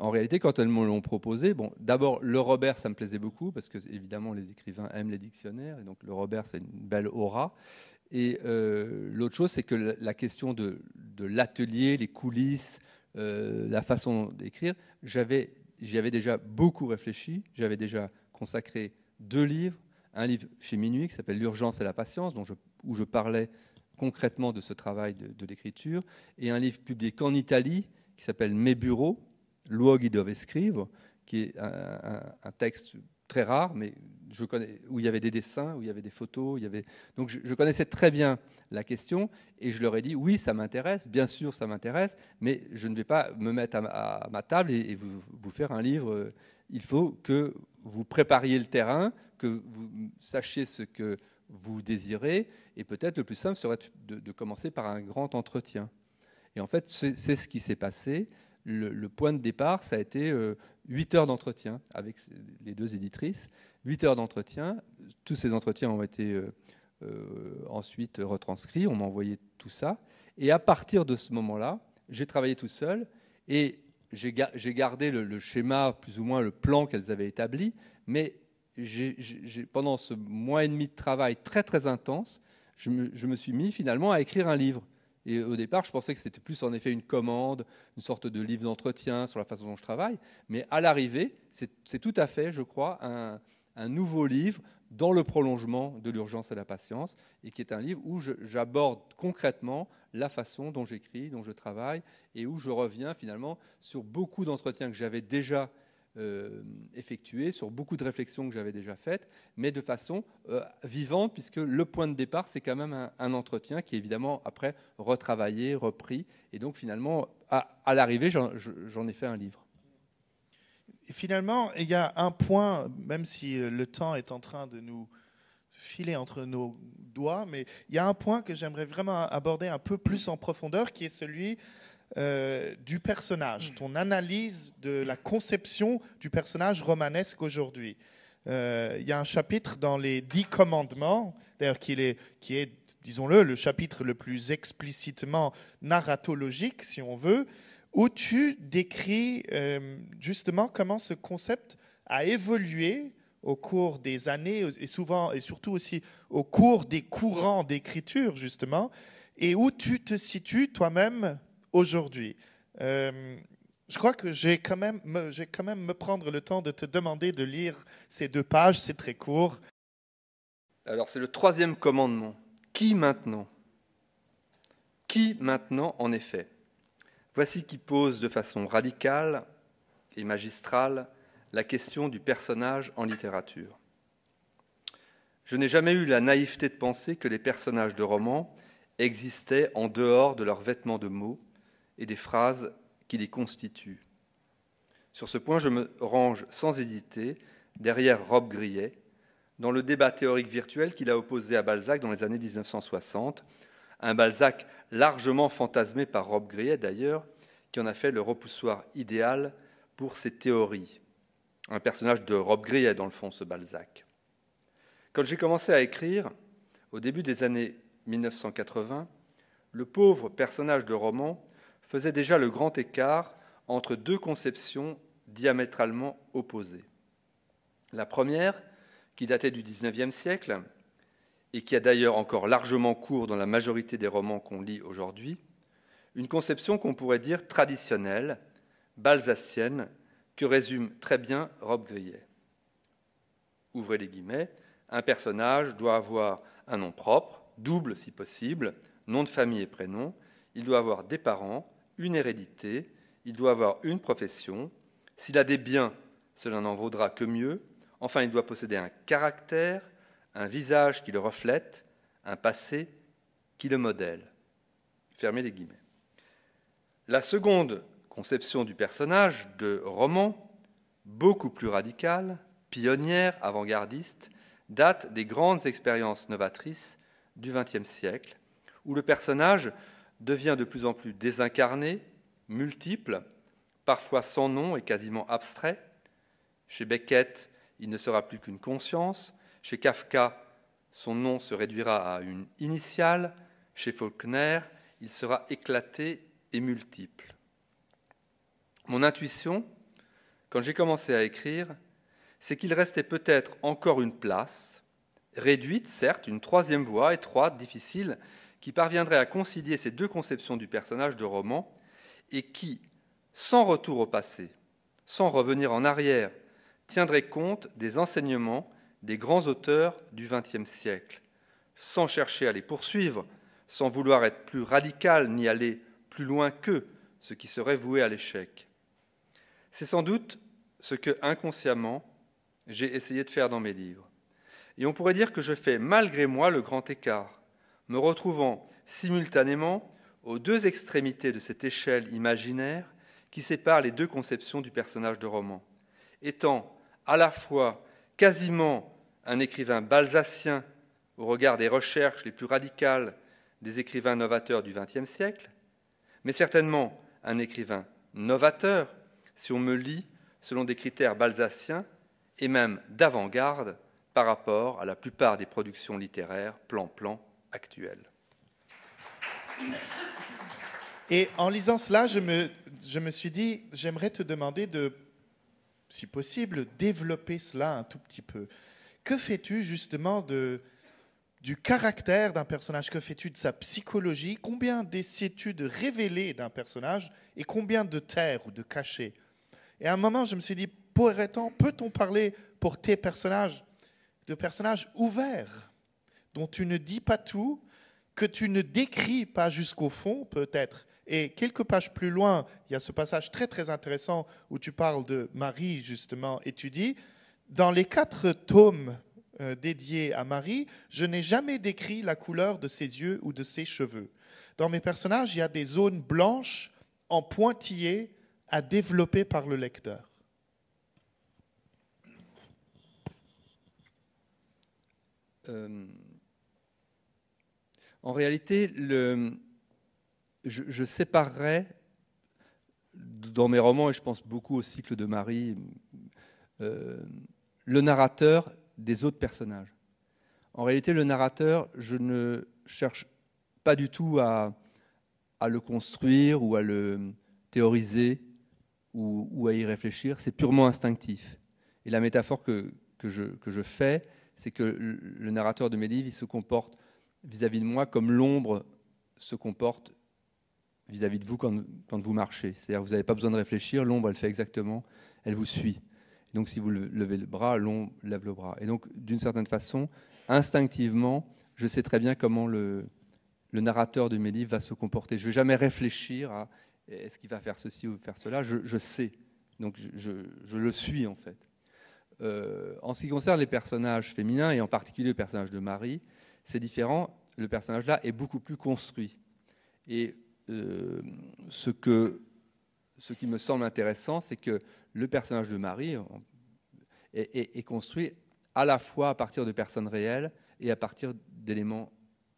en réalité, quand elles me l'ont proposé, bon, d'abord, le Robert, ça me plaisait beaucoup, parce que évidemment, les écrivains aiment les dictionnaires, et donc le Robert, c'est une belle aura. Et euh, l'autre chose, c'est que la, question de, l'atelier, les coulisses, euh, la façon d'écrire, j'avais, j'y avais déjà beaucoup réfléchi, j'avais déjà consacré deux livres, un livre chez Minuit qui s'appelle L'urgence et la patience, je, où je parlais concrètement de ce travail de, de l'écriture, et un livre publié qu'en Italie qui s'appelle Mes bureaux, Luoghi devait écrire », qui est un, texte très rare, mais je connais, où il y avait des dessins, où il y avait des photos, il y avait... donc je, connaissais très bien la question et je leur ai dit oui, ça m'intéresse, bien sûr ça m'intéresse, mais je ne vais pas me mettre à, ma table et, vous, vous, faire un livre. Il faut que vous prépariez le terrain, que vous sachiez ce que vous désirez, et peut-être le plus simple serait de, de commencer par un grand entretien. Et en fait, c'est ce qui s'est passé le, point de départ, ça a été euh, huit 8 heures d'entretien avec les deux éditrices. 8 heures d'entretien. Tous ces entretiens ont été euh, euh, ensuite retranscrits. On m'a envoyé tout ça. Et à partir de ce moment-là, j'ai travaillé tout seul et j'ai gardé le, schéma, plus ou moins le plan qu'elles avaient établi. Mais pendant ce mois et demi de travail très très intense, je me suis mis finalement à écrire un livre. Et au départ, je pensais que c'était plus en effet une commande, une sorte de livre d'entretien sur la façon dont je travaille. Mais à l'arrivée, c'est tout à fait, je crois, un, nouveau livre dans le prolongement de l'urgence de la patience, et qui est un livre où j'aborde concrètement la façon dont j'écris, dont je travaille, et où je reviens finalement sur beaucoup d'entretiens que j'avais déjà euh, effectué, sur beaucoup de réflexions que j'avais déjà faites, mais de façon euh, vivante, puisque le point de départ, c'est quand même un, entretien qui est évidemment après retravaillé, repris. Et donc finalement, à, à l'arrivée, j'en ai fait un livre. finalement, il y a un point, même si euh, le temps est en train de nous filer entre nos doigts, mais il y a un point que j'aimerais vraiment aborder un peu plus en profondeur, qui est celui euh, du personnage, mm. ton analyse de la conception du personnage romanesque aujourd'hui. Euh, il y a un chapitre dans les Dix Commandements, d'ailleurs qui est, disons-le, le chapitre le plus explicitement narratologique, si on veut, où tu décris euh, justement comment ce concept a évolué au cours des années et souvent et surtout aussi au cours des courants d'écriture justement et où tu te situes toi-même aujourd'hui. Euh, je crois que j'ai quand j'ai quand même me prendre le temps de te demander de lire ces deux pages, c'est très court. Alors c'est le troisième commandement. Qui maintenant Qui maintenant en effet Voici qui pose de façon radicale et magistrale la question du personnage en littérature. Je n'ai jamais eu la naïveté de penser que les personnages de romans existaient en dehors de leurs vêtements de mots et des phrases qui les constituent. Sur ce point, je me range sans hésiter derrière Rob Grillet dans le débat théorique virtuel qu'il a opposé à Balzac dans les années 1960, un Balzac largement fantasmé par Rob Grillet d'ailleurs, qui en a fait le repoussoir idéal pour ses théories. Un personnage de Rob Grillet dans le fond, ce Balzac. Quand j'ai commencé à écrire, au début des années 1980, le pauvre personnage de roman faisait déjà le grand écart entre deux conceptions diamétralement opposées. La première, qui datait du XIXe siècle, et qui a d'ailleurs encore largement cours dans la majorité des romans qu'on lit aujourd'hui, une conception qu'on pourrait dire traditionnelle, balsacienne, que résume très bien Rob Grillet. Ouvrez les guillemets, un personnage doit avoir un nom propre, double si possible, nom de famille et prénom, il doit avoir des parents, une hérédité, il doit avoir une profession. S'il a des biens, cela n'en vaudra que mieux. Enfin, il doit posséder un caractère, un visage qui le reflète, un passé qui le modèle. Fermez les guillemets. La seconde conception du personnage de roman, beaucoup plus radicale, pionnière, avant-gardiste, date des grandes expériences novatrices du XXe siècle, où le personnage devient de plus en plus désincarné, multiple, parfois sans nom et quasiment abstrait. Chez Beckett, il ne sera plus qu'une conscience. Chez Kafka, son nom se réduira à une initiale. Chez Faulkner, il sera éclaté et multiple. Mon intuition, quand j'ai commencé à écrire, c'est qu'il restait peut-être encore une place, réduite certes, une troisième voie étroite, difficile, qui parviendrait à concilier ces deux conceptions du personnage de roman et qui, sans retour au passé, sans revenir en arrière, tiendrait compte des enseignements des grands auteurs du XXe siècle, sans chercher à les poursuivre, sans vouloir être plus radical ni aller plus loin que ce qui serait voué à l'échec. C'est sans doute ce que, inconsciemment, j'ai essayé de faire dans mes livres. Et on pourrait dire que je fais malgré moi le grand écart, me retrouvant simultanément aux deux extrémités de cette échelle imaginaire qui sépare les deux conceptions du personnage de roman, étant à la fois quasiment un écrivain balsacien au regard des recherches les plus radicales des écrivains novateurs du XXe siècle, mais certainement un écrivain novateur si on me lit selon des critères balsaciens et même d'avant-garde par rapport à la plupart des productions littéraires plan-plan actuelle. Et en lisant cela, je me, suis dit, j'aimerais te demander de, si possible, développer cela un tout petit peu. Que fais-tu justement de, du caractère d'un personnage Que fais-tu de sa psychologie Combien décides-tu de révéler d'un personnage et combien de taire ou de cacher Et à un moment, je me suis dit, pourrait-on, peut-on parler pour tes personnages de personnages ouverts dont tu ne dis pas tout, que tu ne décris pas jusqu'au fond peut-être. Et quelques pages plus loin, il y a ce passage très très intéressant où tu parles de Marie justement, et tu dis, dans les quatre tomes euh, dédiés à Marie, je n'ai jamais décrit la couleur de ses yeux ou de ses cheveux. Dans mes personnages, il y a des zones blanches en pointillés à développer par le lecteur. Euh, en réalité, le, je, je, séparerais dans mes romans, et je pense beaucoup au cycle de Marie, euh, le narrateur des autres personnages. En réalité, le narrateur, je ne cherche pas du tout à, à le construire ou à le théoriser ou, à y réfléchir, c'est purement instinctif. Et la métaphore que, que, je, que je fais, c'est que le narrateur de mes livres, il se comporte vis-à-vis de moi comme l'ombre se comporte vis-à-vis de vous quand, vous marchez. C'est-à-dire vous n'avez pas besoin de réfléchir, l'ombre elle fait exactement, elle vous suit. donc si vous levez le bras, l'ombre lève le bras. Et donc d'une certaine façon, instinctivement, je sais très bien comment le, narrateur de mes livres va se comporter. Je ne vais jamais réfléchir à est-ce qu'il va faire ceci ou faire cela. Je, sais. Donc je, le suis en fait. Euh, en ce qui concerne les personnages féminins, et en particulier le personnage de Marie, c'est différent. Le personnage-là est beaucoup plus construit. Et euh, ce, qui me semble intéressant, c'est que le personnage de Marie euh, est, construit à la fois à partir de personnes réelles et à partir d'éléments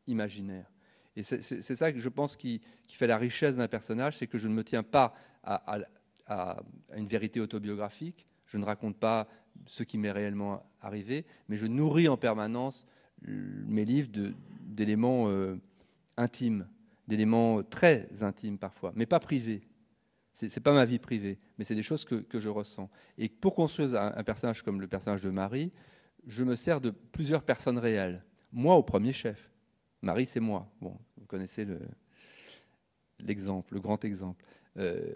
imaginaires. Et c'est ça que je pense qui, fait la richesse d'un personnage, c'est que je ne me tiens pas à une vérité autobiographique, je ne raconte pas ce qui m'est réellement arrivé, mais je nourris en permanence mes livres d'éléments euh, intimes, d'éléments très intimes parfois, mais pas privés. Ce n'est pas ma vie privée, mais c'est des choses que, je ressens. Et pour construire un, personnage comme le personnage de Marie, je me sers de plusieurs personnes réelles. Moi au premier chef. Marie, c'est moi. Bon, vous connaissez l'exemple, le, grand exemple. Euh,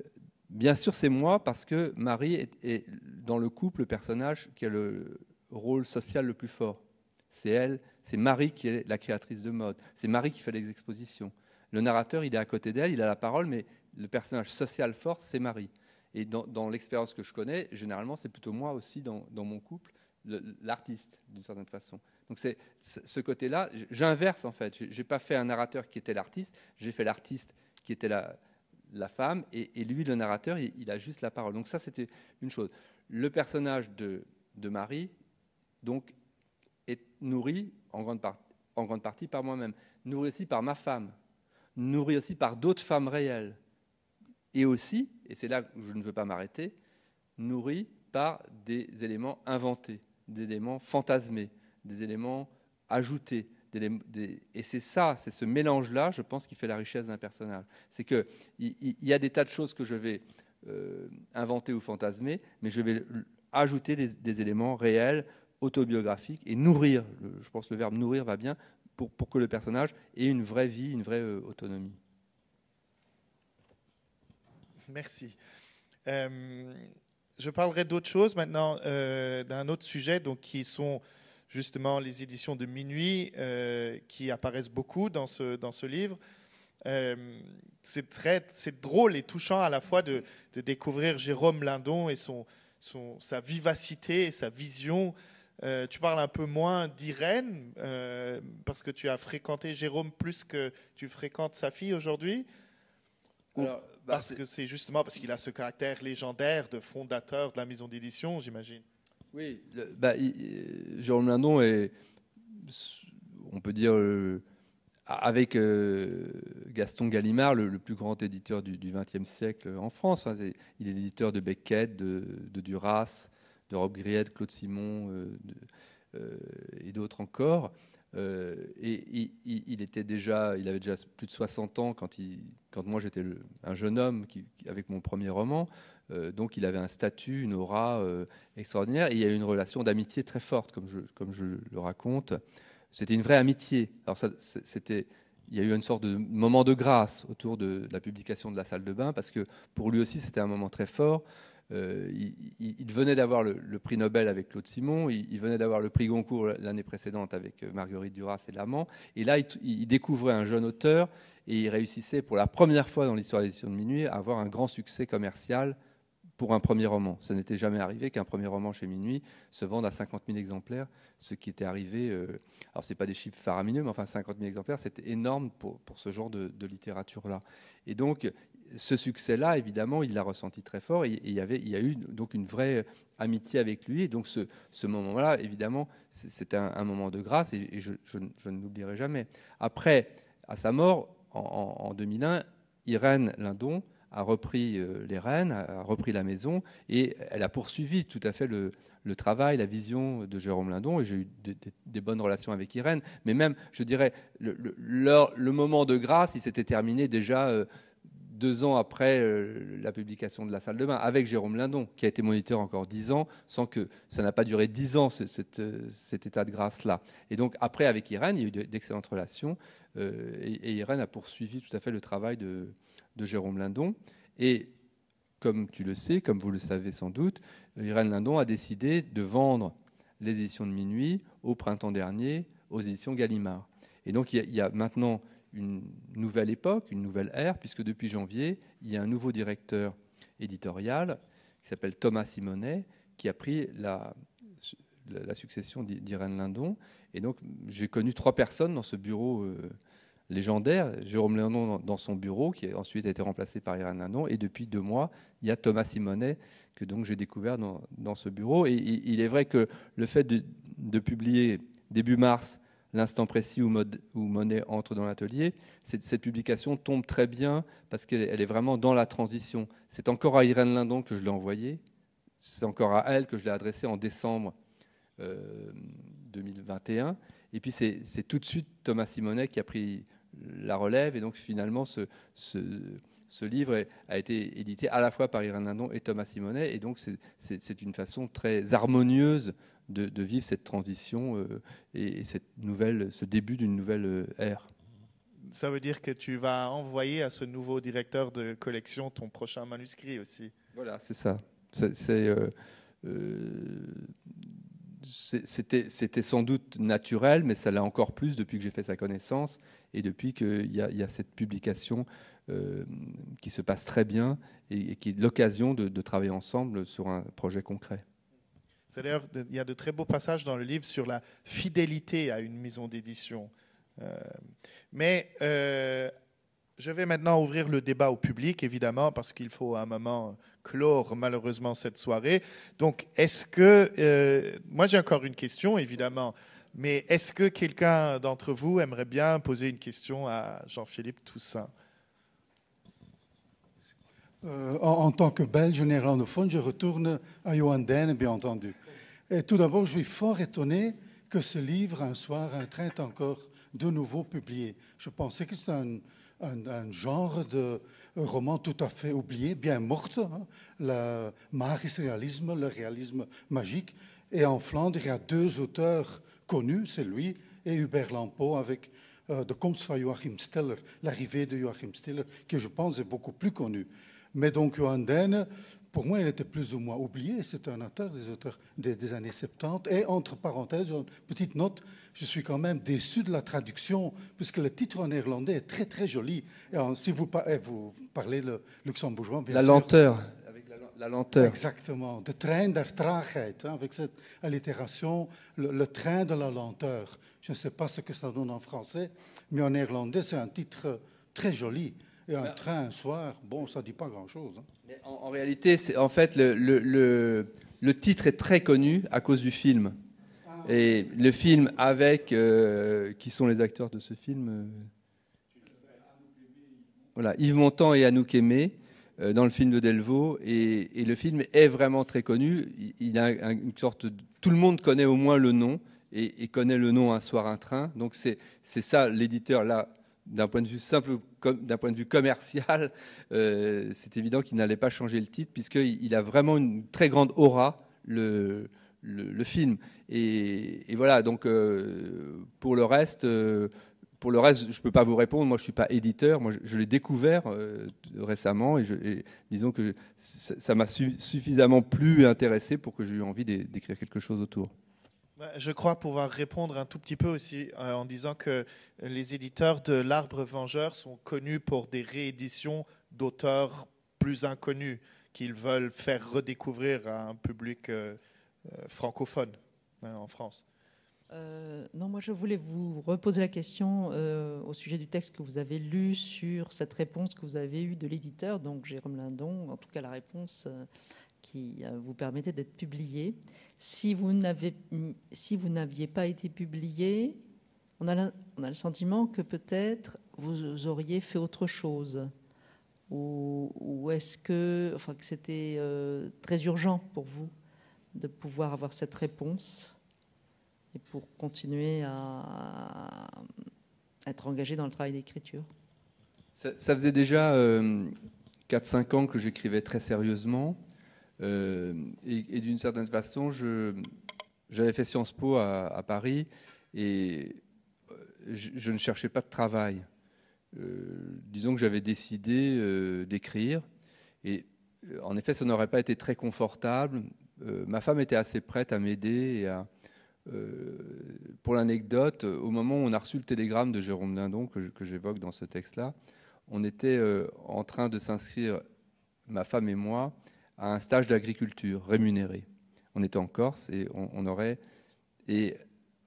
bien sûr, c'est moi parce que Marie est dans le couple le personnage qui a le rôle social le plus fort c'est elle, c'est Marie qui est la créatrice de mode. C'est Marie qui fait les expositions. Le narrateur, il est à côté d'elle, il a la parole, mais le personnage social fort, c'est Marie. Et dans, l'expérience que je connais, généralement, c'est plutôt moi aussi dans, mon couple, l'artiste, d'une certaine façon. Donc c'est ce côté-là, j'inverse en fait. J'ai pas fait un narrateur qui était l'artiste, j'ai fait l'artiste qui était la, la femme, et, lui, le narrateur, il, a juste la parole. Donc ça, c'était une chose. Le personnage de, de Marie, donc est nourri en grande, partie par moi-même, nourri aussi par ma femme, nourri aussi par d'autres femmes réelles, et aussi, et c'est là où je ne veux pas m'arrêter, nourri par des éléments inventés, des éléments fantasmés, des éléments ajoutés. et c'est ça, c'est ce mélange-là, je pense, qui fait la richesse d'un personnage. C'est qu'il y, a des tas de choses que je vais euh, inventer ou fantasmer, mais je vais ajouter des éléments réels autobiographique et nourrir, je pense que le verbe nourrir va bien, pour, que le personnage ait une vraie vie, une vraie euh, autonomie. Merci. Euh, je parlerai d'autre chose maintenant, euh, d'un autre sujet, donc, qui sont justement les éditions de minuit, qui apparaissent beaucoup dans ce, dans ce livre. c'est c'est drôle et touchant à la fois de, découvrir Jérôme Lindon et son, son, sa vivacité et sa vision euh, tu parles un peu moins d'Irène, euh, parce que tu as fréquenté Jérôme plus que tu fréquentes sa fille aujourd'hui. Bah, parce que c'est justement parce qu'il a ce caractère légendaire de fondateur de la maison d'édition, j'imagine. Oui, bah, euh, Jérôme Lindon est, on peut dire, avec Gaston Gallimard, le, plus grand éditeur du XXe siècle en France. Hein, il est éditeur de Beckett, de Duras, de Rob Claude Simon euh, euh, et d'autres encore. Euh, et, il, était déjà, il avait déjà plus de 60 ans quand, quand moi j'étais un jeune homme qui, avec mon premier roman. donc il avait un statut, une aura extraordinaire. Et il y a eu une relation d'amitié très forte, comme je, comme je le raconte. C'était une vraie amitié. Alors c'était, il y a eu une sorte de moment de grâce autour de, la publication de La Salle de Bain, parce que pour lui aussi c'était un moment très fort. Euh, il, venait d'avoir le, prix Nobel avec Claude Simon, il, venait d'avoir le prix Goncourt l'année précédente avec euh, Marguerite Duras et Lamant. Et là, il, découvrait un jeune auteur et il réussissait pour la première fois dans l'histoire des éditions de Minuit à avoir un grand succès commercial pour un premier roman. Ça n'était jamais arrivé qu'un premier roman chez Minuit se vende à 50 000 exemplaires, ce qui était arrivé, euh, alors ce n'est pas des chiffres faramineux, mais enfin 50 000 exemplaires, c'était énorme pour, ce genre de, de littérature-là. Et donc, ce succès-là, évidemment, il l'a ressenti très fort. Et, il, y avait, il y a eu donc une vraie amitié avec lui. Et donc ce, moment-là, évidemment, c'était un, moment de grâce et, je, ne l'oublierai jamais. Après, à sa mort, en, 2001, Irène Lindon a repris euh, les rênes, a repris la maison, et elle a poursuivi tout à fait le, travail, la vision de Jérôme Lindon, et j'ai eu des bonnes relations avec Irène, mais même, je dirais, le, le moment de grâce, il s'était terminé déjà euh, deux ans après euh, la publication de La salle de bain, avec Jérôme Lindon, qui a été moniteur encore dix ans, sans que ça n'a pas duré dix ans, euh, cet, état de grâce-là. Et donc, après, avec Irène, il y a eu d'excellentes relations, euh, et, Irène a poursuivi tout à fait le travail de, Jérôme Lindon. Et comme tu le sais, comme vous le savez sans doute, Irène Lindon a décidé de vendre les éditions de minuit au printemps dernier aux éditions Gallimard. Et donc, il y a maintenant une nouvelle époque, une nouvelle ère, puisque depuis janvier, il y a un nouveau directeur éditorial qui s'appelle Thomas Simonet, qui a pris la, la succession d'Irène Lindon. Et donc, j'ai connu trois personnes dans ce bureau euh, légendaire. Jérôme Lindon dans, son bureau, qui a ensuite été remplacé par Irène Lindon. Et depuis deux mois, il y a Thomas Simonet, que donc j'ai découvert dans, ce bureau. Et il, est vrai que le fait de, de publier début mars l'instant précis où, Monet entre dans l'atelier, cette, publication tombe très bien parce qu'elle est vraiment dans la transition. C'est encore à Irène Lindon que je l'ai envoyée, c'est encore à elle que je l'ai adressée en décembre 2021. Euh, et puis c'est tout de suite Thomas Simonet qui a pris la relève et donc finalement ce ce livre a été édité à la fois par Irène Lindon et Thomas Simonet, et donc c'est une façon très harmonieuse de, vivre cette transition euh, et, ce début d'une nouvelle euh, ère. Ça veut dire que tu vas envoyer à ce nouveau directeur de collection ton prochain manuscrit aussi. Voilà, c'est ça. Euh, c'était sans doute naturel, mais ça l'a encore plus depuis que j'ai fait sa connaissance et depuis qu'il y, y, a cette publication euh, qui se passe très bien et, qui est l'occasion de, travailler ensemble sur un projet concret. D'ailleurs, il y a de très beaux passages dans le livre sur la fidélité à une maison d'édition. Euh, mais euh, je vais maintenant ouvrir le débat au public, évidemment, parce qu'il faut à un moment clore malheureusement cette soirée. Donc, est-ce que... moi, j'ai encore une question, évidemment. Mais est-ce que quelqu'un d'entre vous aimerait bien poser une question à Jean-Philippe Toussaint euh, en, tant que Belge néerlandophone, je retourne à Johan Den, bien entendu. Et tout d'abord, je suis fort étonné que ce livre, Un soir, un train, encore de nouveau publié. Je pensais que c'était un, genre de roman tout à fait oublié, bien morte, hein. le maris réalisme, le réalisme magique. Et en Flandre, il y a deux auteurs connu, c'est lui et Hubert Lampeau avec euh, de Komsva Joachim Steller, l'arrivée de Joachim Steller, qui je pense est beaucoup plus connu. Mais donc Johan Dene, pour moi, il était plus ou moins oublié. C'est un auteur des années 70. Et entre parenthèses, petite note, je suis quand même déçu de la traduction, puisque le titre en néerlandais est très très joli. Et euh, si eh, vous, parlez le luxembourgeois, bien la lenteur la lenteur. Exactement, de train der hein, avec cette allitération, le, train de la lenteur. Je ne sais pas ce que ça donne en français, mais en néerlandais, c'est un titre très joli. Et un bah, train un soir, bon, ça ne dit pas grand-chose. Hein. Mais en, réalité, en fait, le, le, titre est très connu à cause du film. Ah. Et le film avec... Euh, qui sont les acteurs de ce film euh, voilà, Yves Montand et Anouk Aimé. Euh, dans le film de Delvaux. Et, le film est vraiment très connu. Il, a une sorte, tout le monde connaît au moins le nom et, connaît le nom Un soir un train. Donc c'est ça l'éditeur là. D'un point de vue simple, d'un point de vue commercial, euh, c'est évident qu'il n'allait pas changer le titre puisqu'il il a vraiment une très grande aura le, le, film. Et, voilà. Donc euh, pour le reste, pour le reste, je ne peux pas vous répondre. Moi, je ne suis pas éditeur. je, l'ai découvert euh, récemment et, disons que ça m'a suffisamment plu et intéressé pour que j'ai eu envie d'écrire quelque chose autour. Bah, je crois pouvoir répondre un tout petit peu aussi euh, en disant que les éditeurs de L'Arbre Vengeur sont connus pour des rééditions d'auteurs plus inconnus qu'ils veulent faire redécouvrir à un public euh, francophone hein, en France. Euh, non, moi je voulais vous reposer la question euh, au sujet du texte que vous avez lu sur cette réponse que vous avez eue de l'éditeur, donc Jérôme Lindon, en tout cas la réponse euh, qui vous permettait d'être publié. Si vous n'aviez pas été publié, on a, le sentiment que peut-être vous auriez fait autre chose. Ou, ou est-ce que, enfin, que c'était très urgent pour vous de pouvoir avoir cette réponse et pour continuer à être engagé dans le travail d'écriture. Ça, faisait déjà euh, 4-5 ans que j'écrivais très sérieusement. Euh, et, d'une certaine façon, j'avais fait Sciences Po à, Paris et euh, je, ne cherchais pas de travail. Euh, disons que j'avais décidé d'écrire. Et en effet, ça n'aurait pas été très confortable. ma femme était assez prête à m'aider et à, euh, pour l'anecdote, au moment où on a reçu le télégramme de Jérôme Lindon, que j'évoque dans ce texte-là, on était euh, en train de s'inscrire, ma femme et moi, à un stage d'agriculture rémunéré. On était en Corse et on, aurait. Et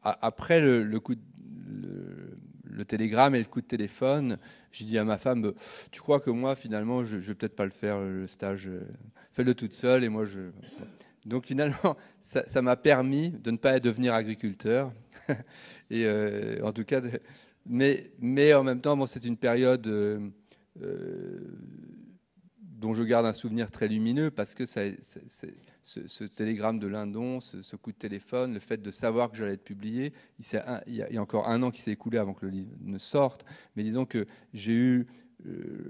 après le, coup de, le, le, télégramme et le coup de téléphone, j'ai dit à ma femme bah, Tu crois que moi, finalement, je ne vais peut-être pas le faire, le stage euh, Fais-le toute seule et moi, je. Donc finalement, ça m'a permis de ne pas devenir agriculteur. et euh, en tout cas, mais, mais en même temps, bon, c'est une période euh, euh, dont je garde un souvenir très lumineux parce que ce, télégramme de Lindon, ce, coup de téléphone, le fait de savoir que j'allais être publié, il, il, y a, encore un an qui s'est écoulé avant que le livre ne sorte, mais disons que j'ai eu,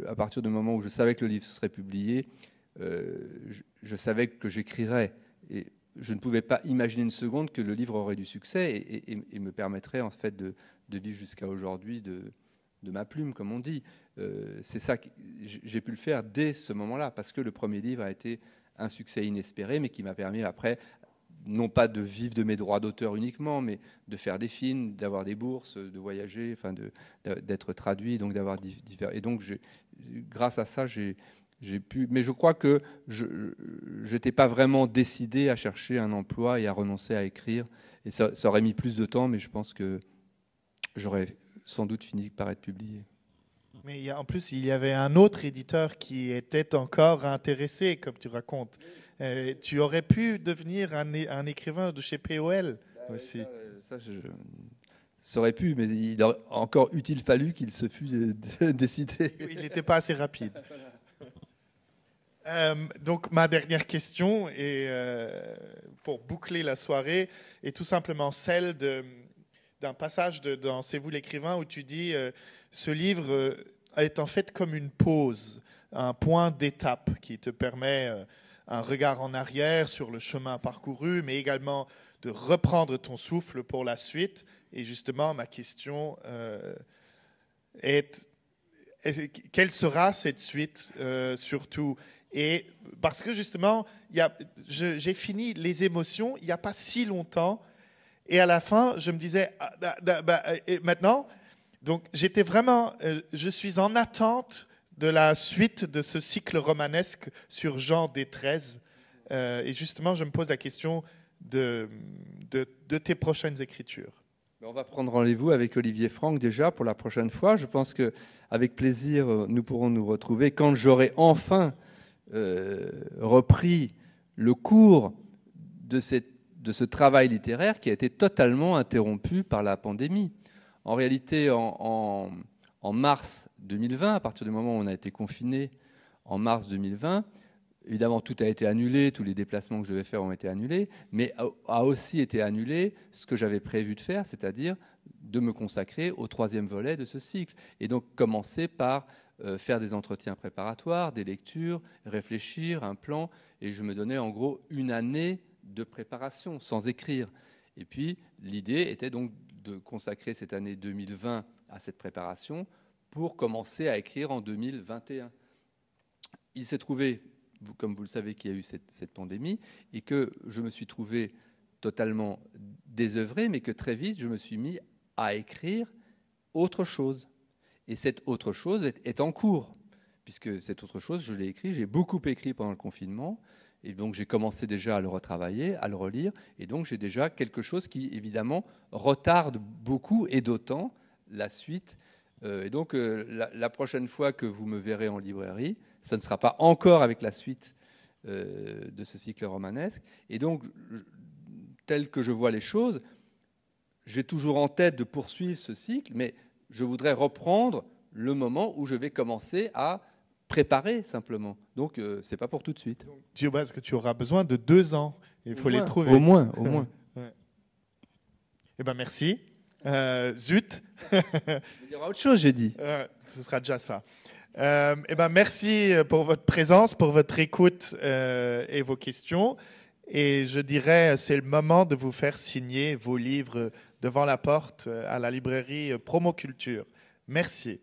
à partir du moment où je savais que le livre serait publié, je, je, savais que j'écrirais. Et je ne pouvais pas imaginer une seconde que le livre aurait du succès et, me permettrait en fait de, vivre jusqu'à aujourd'hui de, ma plume, comme on dit. Euh, c'est ça que j'ai pu le faire dès ce moment-là, parce que le premier livre a été un succès inespéré, mais qui m'a permis après, non pas de vivre de mes droits d'auteur uniquement, mais de faire des films, d'avoir des bourses, de voyager, enfin d'être traduit, donc d'avoir divers. Et donc, grâce à ça, j'ai j'ai pu, mais je crois que je n'étais pas vraiment décidé à chercher un emploi et à renoncer à écrire. Et ça, aurait mis plus de temps, mais je pense que j'aurais sans doute fini par être publié. Mais en plus, il y avait un autre éditeur qui était encore intéressé, comme tu racontes. Euh, tu aurais pu devenir un, écrivain de chez POL aussi. Ça, aurait pu, mais il aurait encore utile fallu qu'il se fût euh, décidé. Il n'était pas assez rapide. Euh, donc ma dernière question est, euh, pour boucler la soirée est tout simplement celle d'un passage de, dans C'est vous l'écrivain où tu dis euh, ce livre est en fait comme une pause, un point d'étape qui te permet un regard en arrière sur le chemin parcouru, mais également de reprendre ton souffle pour la suite. Et justement, ma question est quelle sera cette suite, surtout et parce que justement, j'ai fini les émotions il n'y a pas si longtemps. Et à la fin, je me disais, ah, bah, bah, bah, et maintenant, donc j'étais vraiment, euh, je suis en attente de la suite de ce cycle romanesque sur Jean des Treize euh, et justement, je me pose la question de, tes prochaines écritures. Ben, on va prendre rendez-vous avec Olivier Franck déjà pour la prochaine fois. Je pense qu'avec plaisir, euh, nous pourrons nous retrouver quand j'aurai enfin euh, repris le cours de, ce travail littéraire qui a été totalement interrompu par la pandémie. En réalité, en, en mars 2020, à partir du moment où on a été confiné en mars 2020, évidemment, tout a été annulé, tous les déplacements que je devais faire ont été annulés, mais a aussi été annulé ce que j'avais prévu de faire, c'est-à-dire de me consacrer au troisième volet de ce cycle, et donc commencer par euh, faire des entretiens préparatoires, des lectures, réfléchir, un plan, et je me donnais en gros une année de préparation sans écrire. Et puis l'idée était donc de consacrer cette année 2020 à cette préparation pour commencer à écrire en 2021. Il s'est trouvé, comme vous le savez, qu'il y a eu cette, pandémie et que je me suis trouvé totalement désœuvré, mais que très vite, je me suis mis à écrire autre chose. Et cette autre chose est, en cours, puisque cette autre chose, je l'ai écrit, j'ai beaucoup écrit pendant le confinement, et donc j'ai commencé déjà à le retravailler, à le relire, et donc j'ai déjà quelque chose qui, évidemment, retarde beaucoup et d'autant la suite. Euh, et donc euh, la, prochaine fois que vous me verrez en librairie, ce ne sera pas encore avec la suite euh, de ce cycle romanesque. Et donc, tel que je vois les choses, j'ai toujours en tête de poursuivre ce cycle, mais je voudrais reprendre le moment où je vais commencer à préparer simplement. Donc, ce euh, n'est c'est pas pour tout de suite. Donc, ce que tu auras besoin de deux ans. Il faut les trouver. Au moins, au moins. Eh ben, merci. Euh, zut. Il y aura autre chose, j'ai dit. ce sera déjà ça. Euh, eh ben, merci pour votre présence, pour votre écoute et vos questions. Et je dirais, c'est le moment de vous faire signer vos livres devant la porte euh, à la librairie euh, Promoculture. Merci.